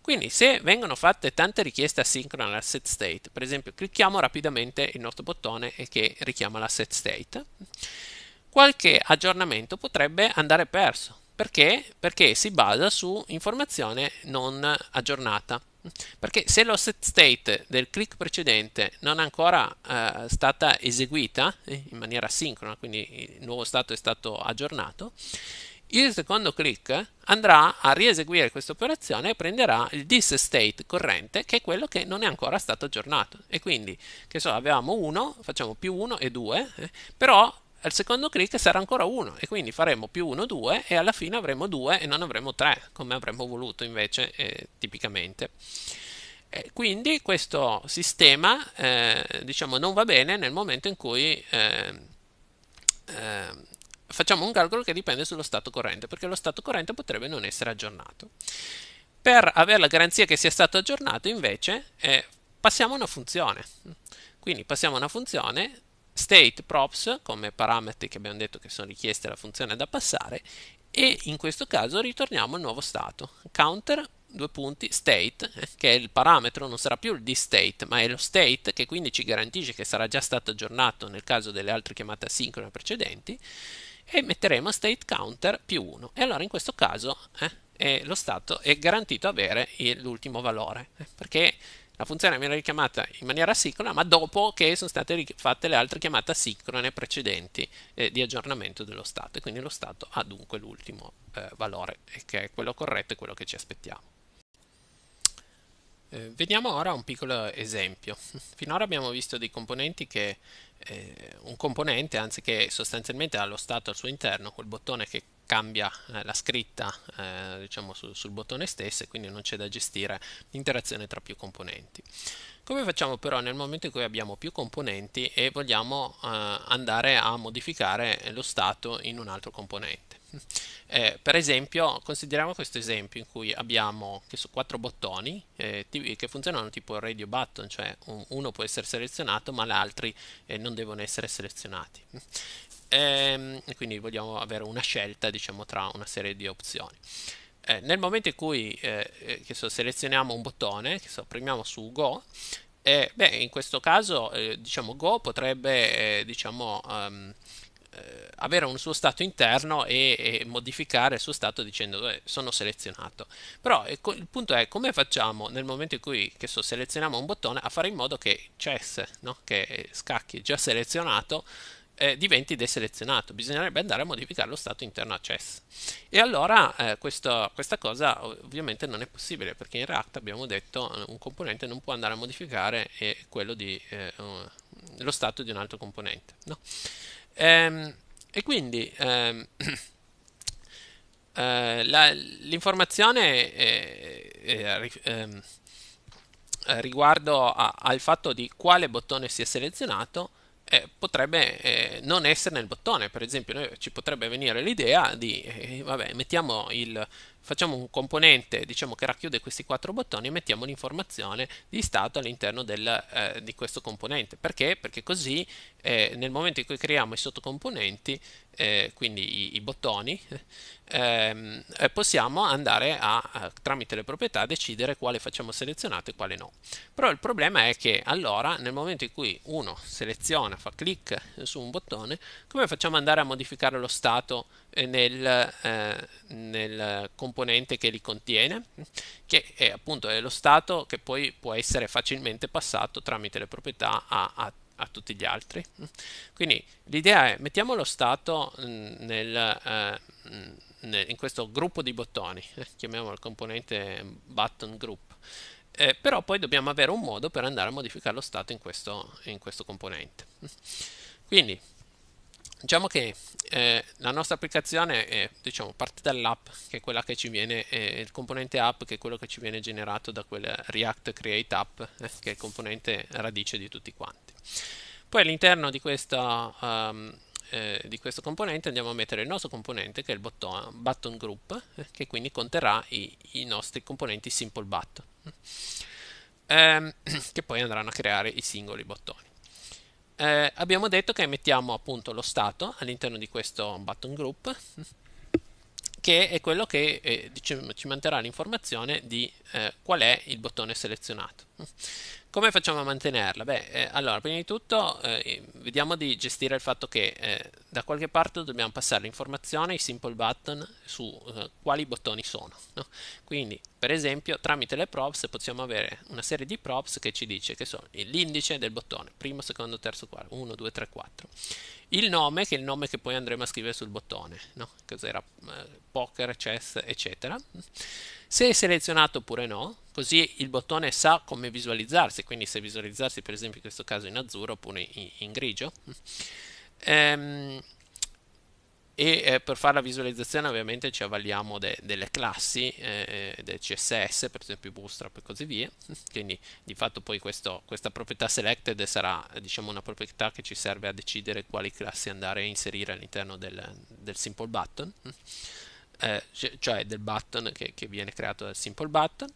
Quindi se vengono fatte tante richieste asincrone alla set state, per esempio clicchiamo rapidamente il nostro bottone che richiama la set state, qualche aggiornamento potrebbe andare perso. Perché? Perché si basa su informazione non aggiornata. Perché se lo set state del click precedente non è ancora eh, stata eseguita eh, in maniera sincrona, quindi il nuovo stato è stato aggiornato, il secondo click andrà a rieseguire questa operazione e prenderà il this state corrente che è quello che non è ancora stato aggiornato e quindi che so avevamo 1 facciamo più 1 e 2 eh, però al secondo click sarà ancora 1 e quindi faremo più 1 2 e alla fine avremo 2 e non avremo 3 come avremmo voluto invece eh, tipicamente e quindi questo sistema eh, diciamo non va bene nel momento in cui ehm, ehm, facciamo un calcolo che dipende sullo stato corrente, perché lo stato corrente potrebbe non essere aggiornato. Per avere la garanzia che sia stato aggiornato, invece, eh, passiamo a una funzione. Quindi passiamo a una funzione state props come parametri che abbiamo detto che sono richiesti alla funzione da passare e in questo caso ritorniamo al nuovo stato counter due punti state eh, che è il parametro non sarà più il di state ma è lo state che quindi ci garantisce che sarà già stato aggiornato nel caso delle altre chiamate asincrone precedenti e metteremo state counter più 1 e allora in questo caso eh, lo stato è garantito avere l'ultimo valore eh, perché la funzione viene richiamata in maniera asincrona ma dopo che sono state fatte le altre chiamate asincrone precedenti eh, di aggiornamento dello stato e quindi lo stato ha dunque l'ultimo eh, valore che è quello corretto e quello che ci aspettiamo eh, vediamo ora un piccolo esempio finora abbiamo visto dei componenti che eh, un componente, anziché sostanzialmente ha lo stato al suo interno, quel bottone che cambia eh, la scritta eh, diciamo su, sul bottone stesso e quindi non c'è da gestire l'interazione tra più componenti. Come facciamo però nel momento in cui abbiamo più componenti e vogliamo eh, andare a modificare lo stato in un altro componente? Eh, per esempio, consideriamo questo esempio in cui abbiamo che so, quattro bottoni eh, che funzionano tipo radio button, cioè un, uno può essere selezionato ma gli altri eh, non devono essere selezionati. Ehm, quindi vogliamo avere una scelta diciamo, tra una serie di opzioni eh, nel momento in cui eh, eh so, selezioniamo un bottone, che so, premiamo su Go, eh, beh, in questo caso eh, diciamo Go potrebbe eh, diciamo, um, avere un suo stato interno e, e, modificare il suo stato dicendo eh, sono selezionato. Però ecco, il punto è come facciamo nel momento in cui so, selezioniamo un bottone a fare in modo che chess, no? che scacchi già selezionato, eh, diventi deselezionato, bisognerebbe andare a modificare lo stato interno a E allora eh, questo, questa cosa ovviamente non è possibile perché in React abbiamo detto eh, un componente non può andare a modificare di, eh, lo stato di un altro componente. No? Ehm, e quindi ehm, eh, l'informazione è, è, è, ehm, riguardo a, al fatto di quale bottone sia selezionato eh, potrebbe eh, non essere nel bottone. Per esempio, noi, ci potrebbe venire l'idea di, eh, vabbè, mettiamo il facciamo un componente diciamo, che racchiude questi quattro bottoni e mettiamo l'informazione di stato all'interno del, eh, di questo componente. Perché? Perché così eh, nel momento in cui creiamo i sottocomponenti, eh, quindi i, i bottoni, ehm, eh, possiamo andare a, a, tramite le proprietà, decidere quale facciamo selezionato e quale no. Però il problema è che allora nel momento in cui uno seleziona, fa clic su un bottone, come facciamo ad andare a modificare lo stato eh, nel, eh, nel, componente che li contiene, che è appunto è lo stato che poi può essere facilmente passato tramite le proprietà a, a, a tutti gli altri. Quindi l'idea è mettiamo lo stato mm, nel, eh, nel, in questo gruppo di bottoni, eh, chiamiamolo il componente button group. Eh, però poi dobbiamo avere un modo per andare a modificare lo stato in questo, in questo componente. Quindi diciamo che eh, la nostra applicazione è, diciamo, parte dall'app che è quella che ci viene eh, il componente app che è quello che ci viene generato da quel React Create App eh, che è il componente radice di tutti quanti poi all'interno di, um, di questo componente andiamo a mettere il nostro componente che è il button, button group eh, che quindi conterrà i, i nostri componenti simple button ehm, che poi andranno a creare i singoli bottoni eh, abbiamo detto che mettiamo appunto lo stato all'interno di questo button group che è quello che eh, diciamo, ci manterrà l'informazione di eh, qual è il bottone selezionato. Come facciamo a mantenerla? Beh, eh, allora, prima di tutto eh, vediamo di gestire il fatto che eh, da qualche parte dobbiamo passare l'informazione ai simple button su eh, quali bottoni sono. No? Quindi, per esempio, tramite le props possiamo avere una serie di props che ci dice che sono l'indice del bottone, primo, secondo, terzo, quarto, 1, 2, 3, 4. Il nome, che è il nome che poi andremo a scrivere sul bottone, no? cos'era eh, poker, chess, eccetera se è selezionato oppure no, così il bottone sa come visualizzarsi, quindi se visualizzarsi per esempio in questo caso in azzurro oppure in, in grigio. Ehm, e eh, per fare la visualizzazione ovviamente ci avvaliamo de, delle classi eh, del CSS, per esempio Bootstrap e così via, quindi di fatto poi questo, questa proprietà selected sarà diciamo, una proprietà che ci serve a decidere quali classi andare a inserire all'interno del, del simple button eh, cioè del button che, che viene creato dal simple button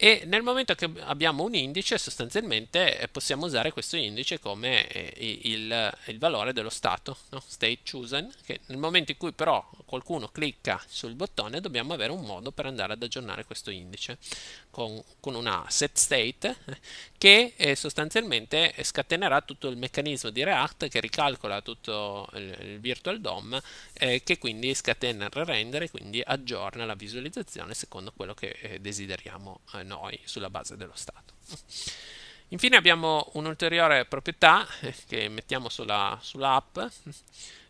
e nel momento che abbiamo un indice sostanzialmente eh, possiamo usare questo indice come eh, il, il valore dello stato no? state chosen che nel momento in cui però qualcuno clicca sul bottone dobbiamo avere un modo per andare ad aggiornare questo indice con, con una set state che eh, sostanzialmente scatenerà tutto il meccanismo di React che ricalcola tutto il, il virtual DOM eh, che quindi scatena il render e quindi aggiorna la visualizzazione secondo quello che eh, desideriamo eh, noi sulla base dello stato. Infine abbiamo un'ulteriore proprietà eh, che mettiamo sulla, sulla app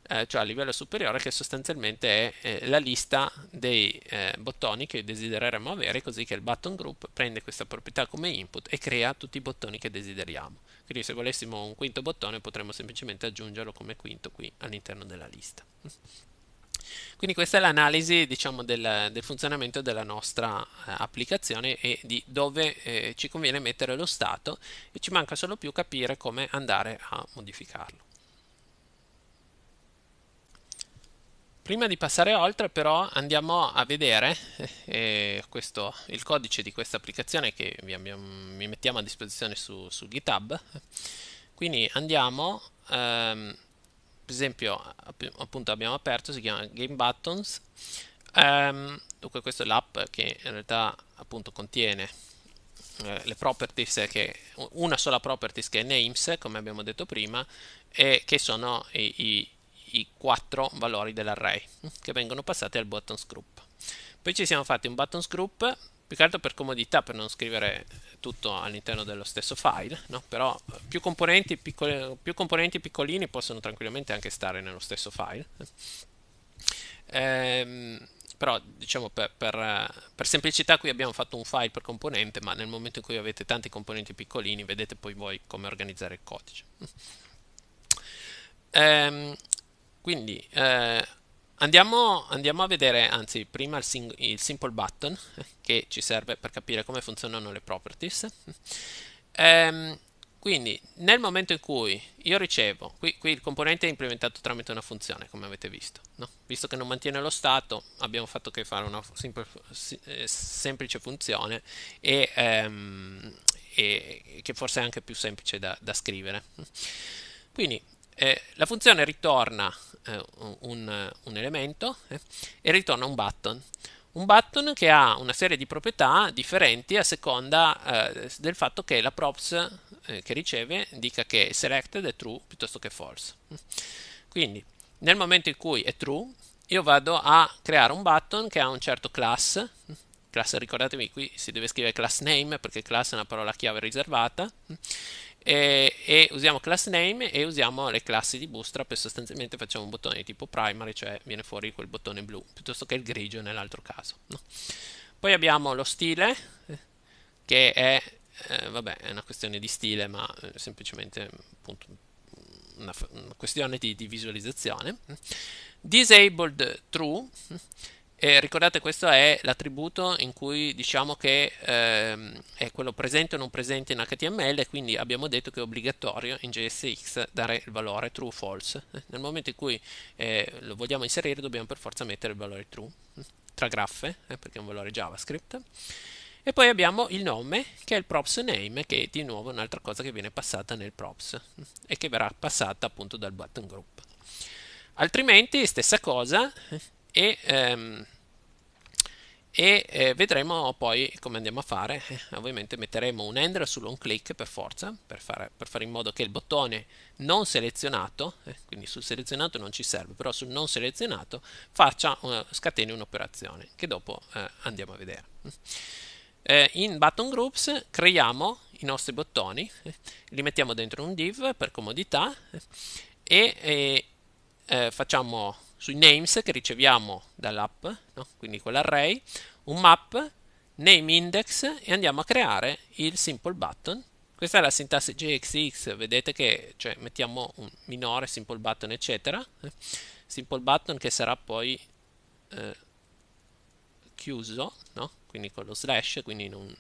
eh, cioè a livello superiore, che sostanzialmente è eh, la lista dei eh, bottoni che desidereremo avere, così che il button group prende questa proprietà come input e crea tutti i bottoni che desideriamo. Quindi se volessimo un quinto bottone potremmo semplicemente aggiungerlo come quinto qui all'interno della lista. Quindi questa è l'analisi diciamo, del, del, funzionamento della nostra eh, applicazione e di dove eh, ci conviene mettere lo stato e ci manca solo più capire come andare a modificarlo. Prima di passare oltre però andiamo a vedere eh, eh questo, il codice di questa applicazione che vi, abbiamo, vi mettiamo a disposizione su, su GitHub. Quindi andiamo, ehm, per esempio appunto abbiamo aperto, si chiama Game Buttons. Ehm, dunque questa è l'app che in realtà appunto contiene eh, le properties che, una sola properties che è names come abbiamo detto prima e che sono i, i i quattro valori dell'array mm, che vengono passati al buttons group. Poi ci siamo fatti un buttons group più che altro per comodità, per non scrivere tutto all'interno dello stesso file, no? però eh, più componenti, piccoli, più componenti, piccolini possono tranquillamente anche stare nello stesso file. Ehm, però diciamo per, per, eh, per, semplicità qui abbiamo fatto un file per componente, ma nel momento in cui avete tanti componenti piccolini vedete poi voi come organizzare il codice. Ehm, quindi eh, andiamo, andiamo, a vedere, anzi, prima il, sing- il, simple button che ci serve per capire come funzionano le properties. Ehm, quindi nel momento in cui io ricevo, qui, qui, il componente è implementato tramite una funzione, come avete visto, no? visto che non mantiene lo stato, abbiamo fatto che fare una sempl- eh, semplice funzione e, ehm, e, che forse è anche più semplice da, da scrivere. Quindi eh, la funzione ritorna eh, un, un, elemento eh, e ritorna un button. Un button che ha una serie di proprietà differenti a seconda eh, del fatto che la props eh, che riceve dica che selected è true piuttosto che false. Quindi nel momento in cui è true io vado a creare un button che ha un certo class class ricordatevi qui si deve scrivere class name perché class è una parola chiave riservata e, e, usiamo class name e usiamo le classi di bootstrap e sostanzialmente facciamo un bottone di tipo primary, cioè viene fuori quel bottone blu, piuttosto che il grigio nell'altro caso. No? Poi abbiamo lo stile, che è, eh, vabbè, è una questione di stile, ma eh, semplicemente appunto, una, una, questione di, di visualizzazione. Disabled true e ricordate, questo è l'attributo in cui diciamo che ehm, è quello presente o non presente in HTML, quindi abbiamo detto che è obbligatorio in JSX dare il valore true o false. Eh, nel momento in cui eh, lo vogliamo inserire dobbiamo per forza mettere il valore true, mm, tra graffe, eh, perché è un valore JavaScript. E poi abbiamo il nome, che è il props name, che è di nuovo un'altra cosa che viene passata nel props mm, e che verrà passata appunto dal button group. Altrimenti, stessa cosa, eh, e, ehm, e eh, vedremo poi come andiamo a fare. Eh, ovviamente metteremo un handler sull'on click per forza, per fare, per fare, in modo che il bottone non selezionato, eh, quindi sul selezionato non ci serve, però sul non selezionato faccia, una, eh, scateni un'operazione che dopo eh, andiamo a vedere. in button groups creiamo i nostri bottoni, li mettiamo dentro un div per comodità e facciamo sui names che riceviamo dall'app, no? quindi con l'array, un map, name index e andiamo a creare il simple button. Questa è la sintassi JXX, vedete che cioè, mettiamo un minore, simple button, eccetera. Eh. Simple button che sarà poi eh, chiuso, no? quindi con lo slash, quindi non,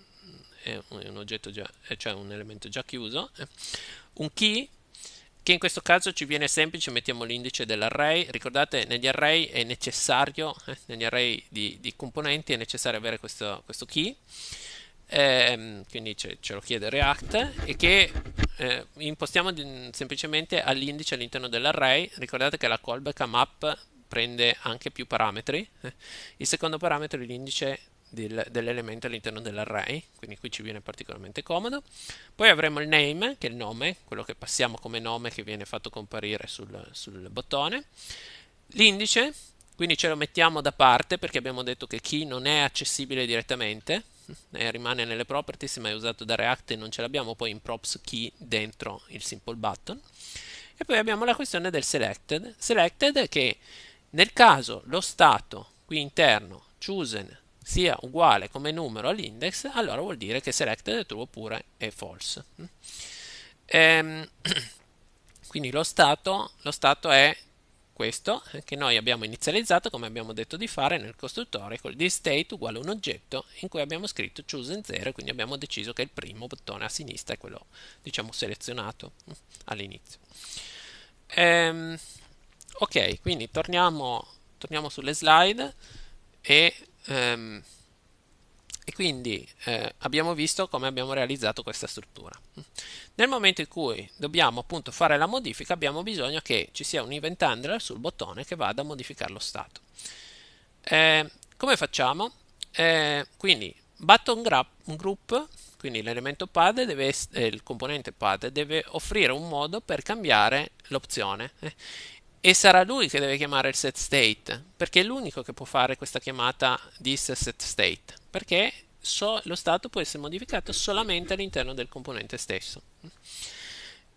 è un oggetto già, cioè un elemento già chiuso. Eh. Un key che in questo caso ci viene semplice, mettiamo l'indice dell'array, ricordate negli array è necessario, eh, negli array di, di, componenti è necessario avere questo, questo key, eh, quindi ce, ce, lo chiede React e che eh, impostiamo di, semplicemente all'indice all'interno dell'array, ricordate che la callback map prende anche più parametri, eh. il secondo parametro è l'indice dell'elemento all'interno dell'array, quindi qui ci viene particolarmente comodo. Poi avremo il name, che è il nome, quello che passiamo come nome che viene fatto comparire sul, sul bottone. L'indice, quindi ce lo mettiamo da parte perché abbiamo detto che key non è accessibile direttamente, eh, rimane nelle properties ma è usato da React e non ce l'abbiamo poi in props key dentro il simple button. E poi abbiamo la questione del selected, selected che nel caso lo stato qui interno chosen sia uguale come numero all'index, allora vuol dire che selected è true oppure è false. Ehm, quindi lo stato, lo stato è questo eh, che noi abbiamo inizializzato come abbiamo detto di fare nel costruttore col disState uguale a un oggetto in cui abbiamo scritto chosen in 0 quindi abbiamo deciso che il primo bottone a sinistra è quello diciamo selezionato mm, all'inizio ehm, ok quindi torniamo, torniamo, sulle slide e Ehm, e quindi eh, abbiamo visto come abbiamo realizzato questa struttura. Nel momento in cui dobbiamo appunto fare la modifica abbiamo bisogno che ci sia un event handler sul bottone che vada a modificare lo stato. Eh, come facciamo? Eh, quindi button group, quindi l'elemento pad, deve, eh, il componente pad, deve offrire un modo per cambiare l'opzione. Eh. E sarà lui che deve chiamare il set state, perché è l'unico che può fare questa chiamata di set state, perché so, lo stato può essere modificato solamente all'interno del componente stesso.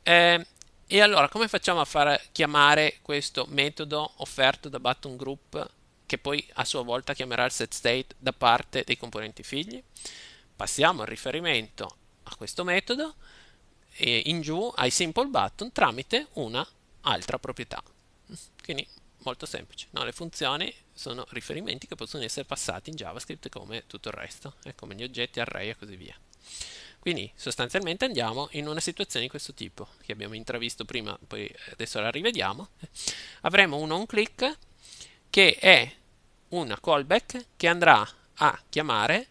Eh, e allora come facciamo a far chiamare questo metodo offerto da button group che poi a sua volta chiamerà il set state da parte dei componenti figli? Passiamo il riferimento a questo metodo in giù ai simple button tramite una altra proprietà quindi molto semplice. No, le funzioni sono riferimenti che possono essere passati in JavaScript come tutto il resto, eh, come gli oggetti, array e così via. Quindi sostanzialmente andiamo in una situazione di questo tipo, che abbiamo intravisto prima, poi adesso la rivediamo. Avremo un onClick che è una callback che andrà a chiamare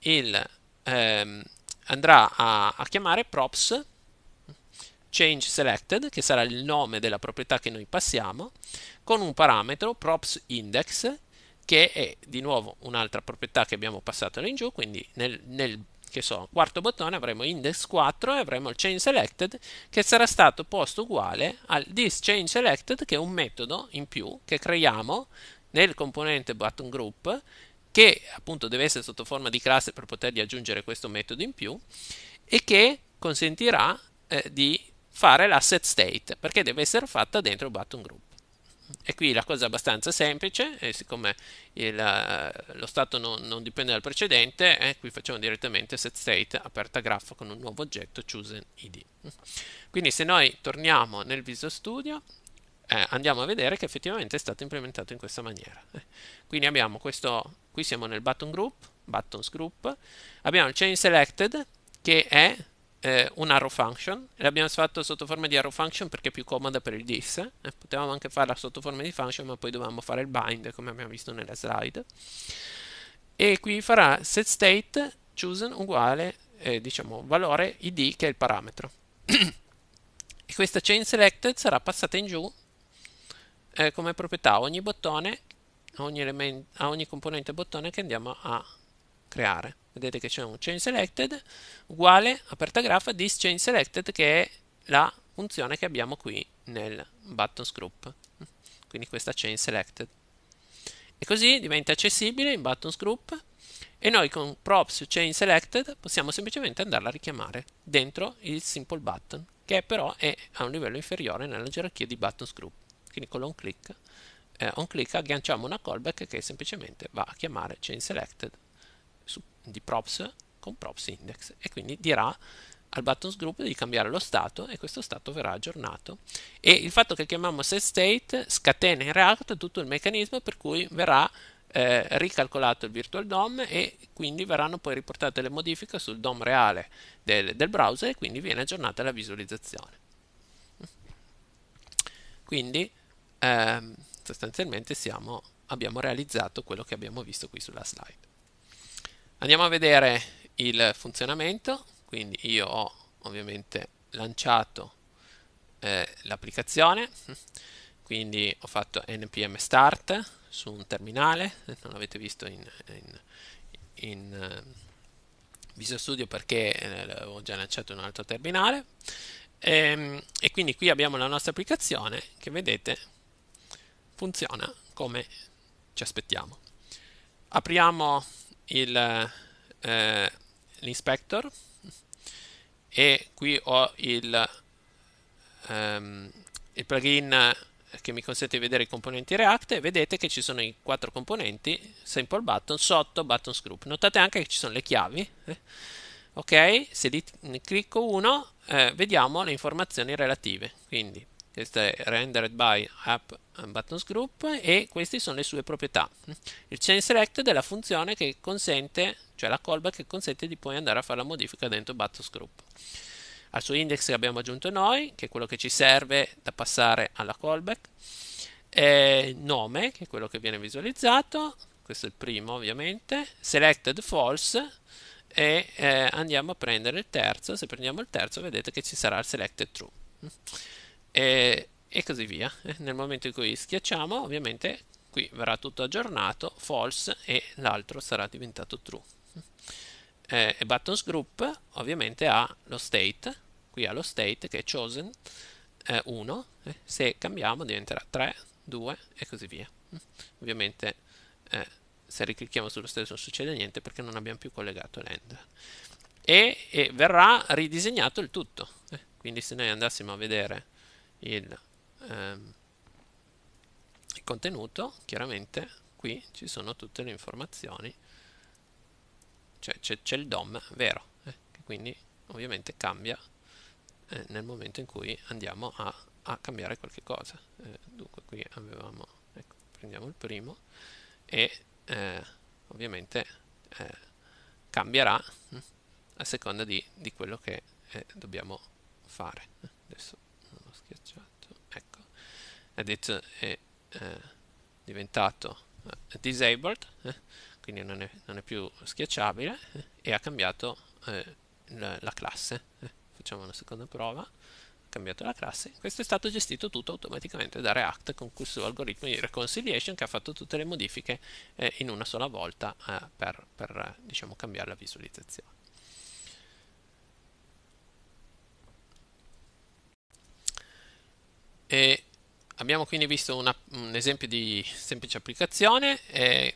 il ehm, andrà a, a chiamare props change selected, che sarà il nome della proprietà che noi passiamo, con un parametro props index, che è di nuovo un'altra proprietà che abbiamo passato in giù, quindi nel, nel so, quarto bottone avremo index 4 e avremo il change selected che sarà stato posto uguale al this change selected che è un metodo in più che creiamo nel componente button group che appunto deve essere sotto forma di classe per potergli aggiungere questo metodo in più e che consentirà eh, di fare l'asset state, perché deve essere fatta dentro button group. E qui la cosa è abbastanza semplice, e siccome il, eh, lo stato non, non, dipende dal precedente, eh, qui facciamo direttamente set state aperta graffa con un nuovo oggetto chosen id. Quindi se noi torniamo nel Visual Studio, eh, andiamo a vedere che effettivamente è stato implementato in questa maniera. Eh, quindi abbiamo questo, qui siamo nel button group, buttons group, abbiamo il chain selected che è eh, un arrow function, l'abbiamo fatto sotto forma di arrow function perché è più comoda per il dis, eh, potevamo anche farla sotto forma di function ma poi dovevamo fare il bind come abbiamo visto nella slide, e qui farà setState chosen uguale, eh, diciamo, valore id che è il parametro. e questa chain selected sarà passata in giù eh, come proprietà a ogni bottone, a ogni, a ogni componente bottone che andiamo a creare vedete che c'è un chain selected uguale aperta graffa this chain selected che è la funzione che abbiamo qui nel buttons group quindi questa chain selected e così diventa accessibile in buttons group e noi con props chain selected possiamo semplicemente andarla a richiamare dentro il simple button che però è a un livello inferiore nella gerarchia di buttons group quindi con l'onclick eh, on click agganciamo una callback che semplicemente va a chiamare chain selected di props con props index e quindi dirà al buttons group di cambiare lo stato e questo stato verrà aggiornato e il fatto che chiamiamo set state scatena in React tutto il meccanismo per cui verrà eh, ricalcolato il virtual DOM e quindi verranno poi riportate le modifiche sul DOM reale del, del browser e quindi viene aggiornata la visualizzazione quindi ehm, sostanzialmente siamo, abbiamo realizzato quello che abbiamo visto qui sulla slide Andiamo a vedere il funzionamento, quindi io ho ovviamente lanciato eh, l'applicazione, quindi ho fatto npm start su un terminale, non l'avete visto in, in, in eh, Visual Studio perché eh, ho già lanciato un altro terminale e, ehm, e, quindi qui abbiamo la nostra applicazione che vedete funziona come ci aspettiamo apriamo il, eh, l'inspector e qui ho il, ehm, il plugin che mi consente di vedere i componenti React e vedete che ci sono i quattro componenti simple button sotto buttons group notate anche che ci sono le chiavi eh. ok se li, clicco uno eh, vediamo le informazioni relative quindi questo è rendered by app buttons group e queste sono le sue proprietà. Il chain select è la funzione che consente, cioè la callback che consente di poi andare a fare la modifica dentro buttons group. Al suo index che abbiamo aggiunto noi, che è quello che ci serve da passare alla callback, e nome, che è quello che viene visualizzato, questo è il primo ovviamente, selected false e eh, andiamo a prendere il terzo, se prendiamo il terzo vedete che ci sarà il selected true e, e così via. Nel momento in cui schiacciamo, ovviamente qui verrà tutto aggiornato, false e l'altro sarà diventato true. Eh, e buttons group ovviamente ha lo state, qui ha lo state che è chosen 1, eh, eh, se cambiamo diventerà 3, 2 e così via. Ovviamente eh, se riclicchiamo sullo stesso non succede niente perché non abbiamo più collegato l'end. E, e verrà ridisegnato il tutto, eh. quindi se noi andassimo a vedere il, ehm, il contenuto, chiaramente qui ci sono tutte le informazioni, cioè c'è il DOM vero, eh, che quindi ovviamente cambia eh, nel momento in cui andiamo a, a cambiare qualche cosa. Eh, dunque qui avevamo, ecco, prendiamo il primo e eh, ovviamente eh, cambierà hm, a seconda di, di quello che eh, dobbiamo fare. Adesso schiacciato ecco edit è eh, diventato eh, disabled eh, quindi non è, non è, più schiacciabile eh, e ha cambiato la, la, classe facciamo una seconda prova ha cambiato la classe, questo è stato gestito tutto automaticamente da React con questo algoritmo di reconciliation che ha fatto tutte le modifiche eh, in una sola volta eh, per, per diciamo, cambiare la visualizzazione. E abbiamo quindi visto una, un esempio di semplice applicazione e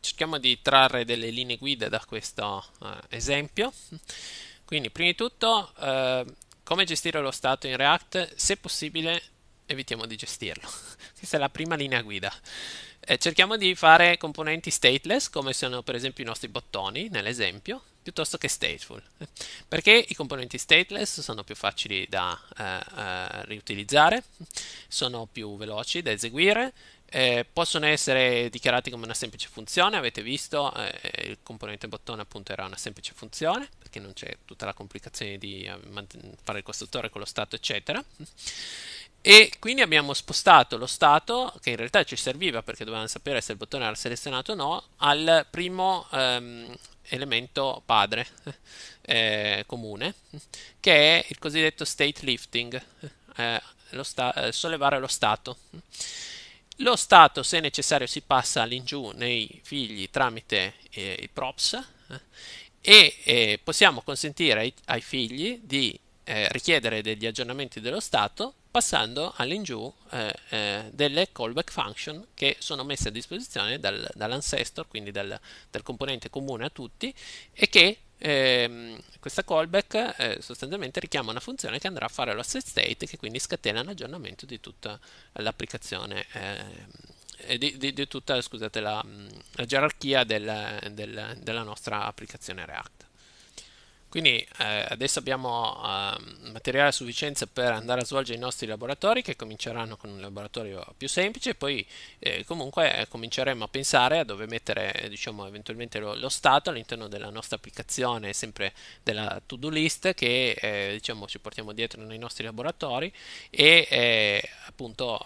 cerchiamo di trarre delle linee guida da questo uh, esempio. Quindi, prima di tutto, uh, come gestire lo stato in React? Se possibile, evitiamo di gestirlo. Questa è la prima linea guida. E cerchiamo di fare componenti stateless, come sono per esempio i nostri bottoni nell'esempio, piuttosto che stateful, perché i componenti stateless sono più facili da eh, eh riutilizzare, sono più veloci da eseguire, eh, possono essere dichiarati come una semplice funzione, avete visto eh, il componente bottone appunto era una semplice funzione perché non c'è tutta la complicazione di eh, fare il costruttore con lo stato eccetera e quindi abbiamo spostato lo stato che in realtà ci serviva perché dovevamo sapere se il bottone era selezionato o no al primo ehm, elemento padre eh, comune, che è il cosiddetto state lifting, eh, lo sta- eh, sollevare lo Stato. Lo Stato, se necessario, si passa all'ingiù nei figli tramite eh, i props eh, e eh, possiamo consentire ai, ai figli di richiedere degli aggiornamenti dello Stato passando all'ingiù eh, eh, delle callback function che sono messe a disposizione dal, dall'ancestor, quindi dal, dal, componente comune a tutti, e che eh, questa callback eh, sostanzialmente richiama una funzione che andrà a fare lo set state, che quindi scatena l'aggiornamento di tutta l'applicazione. Eh, di, di, di, tutta scusate, la, la gerarchia del, del, della nostra applicazione React. Quindi eh, adesso abbiamo eh, materiale a sufficienza per andare a svolgere i nostri laboratori che cominceranno con un laboratorio più semplice, poi eh, comunque eh, cominceremo a pensare a dove mettere eh, diciamo, eventualmente lo, lo stato all'interno della nostra applicazione, sempre della to-do list che eh, diciamo, ci portiamo dietro nei nostri laboratori e appunto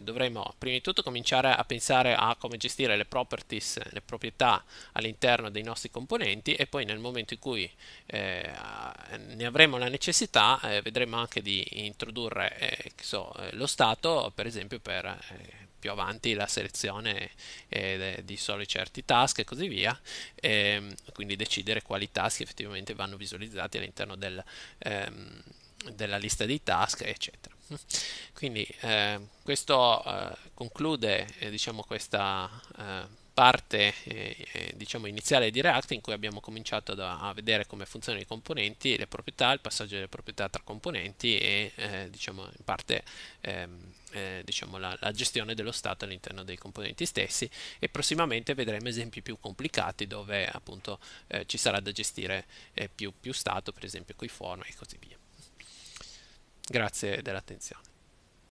dovremo prima di tutto cominciare a pensare a come gestire le properties, le proprietà all'interno dei nostri componenti e poi nel momento in cui eh, eh, ne avremo la necessità, eh, vedremo anche di introdurre eh, so, eh, lo stato, per esempio, per eh, più avanti la selezione eh, di soli certi task e così via, ehm, quindi decidere quali task effettivamente vanno visualizzati all'interno del, ehm, della lista dei task, eccetera. Quindi questo conclude diciamo questa parte eh, eh, diciamo iniziale di React in cui abbiamo cominciato da, a vedere come funzionano i componenti, le proprietà, il passaggio delle proprietà tra componenti e eh, diciamo in parte ehm, eh, diciamo la, la, gestione dello stato all'interno dei componenti stessi e prossimamente vedremo esempi più complicati dove appunto eh, ci sarà da gestire eh, più, più stato per esempio con i form e così via. Grazie dell'attenzione.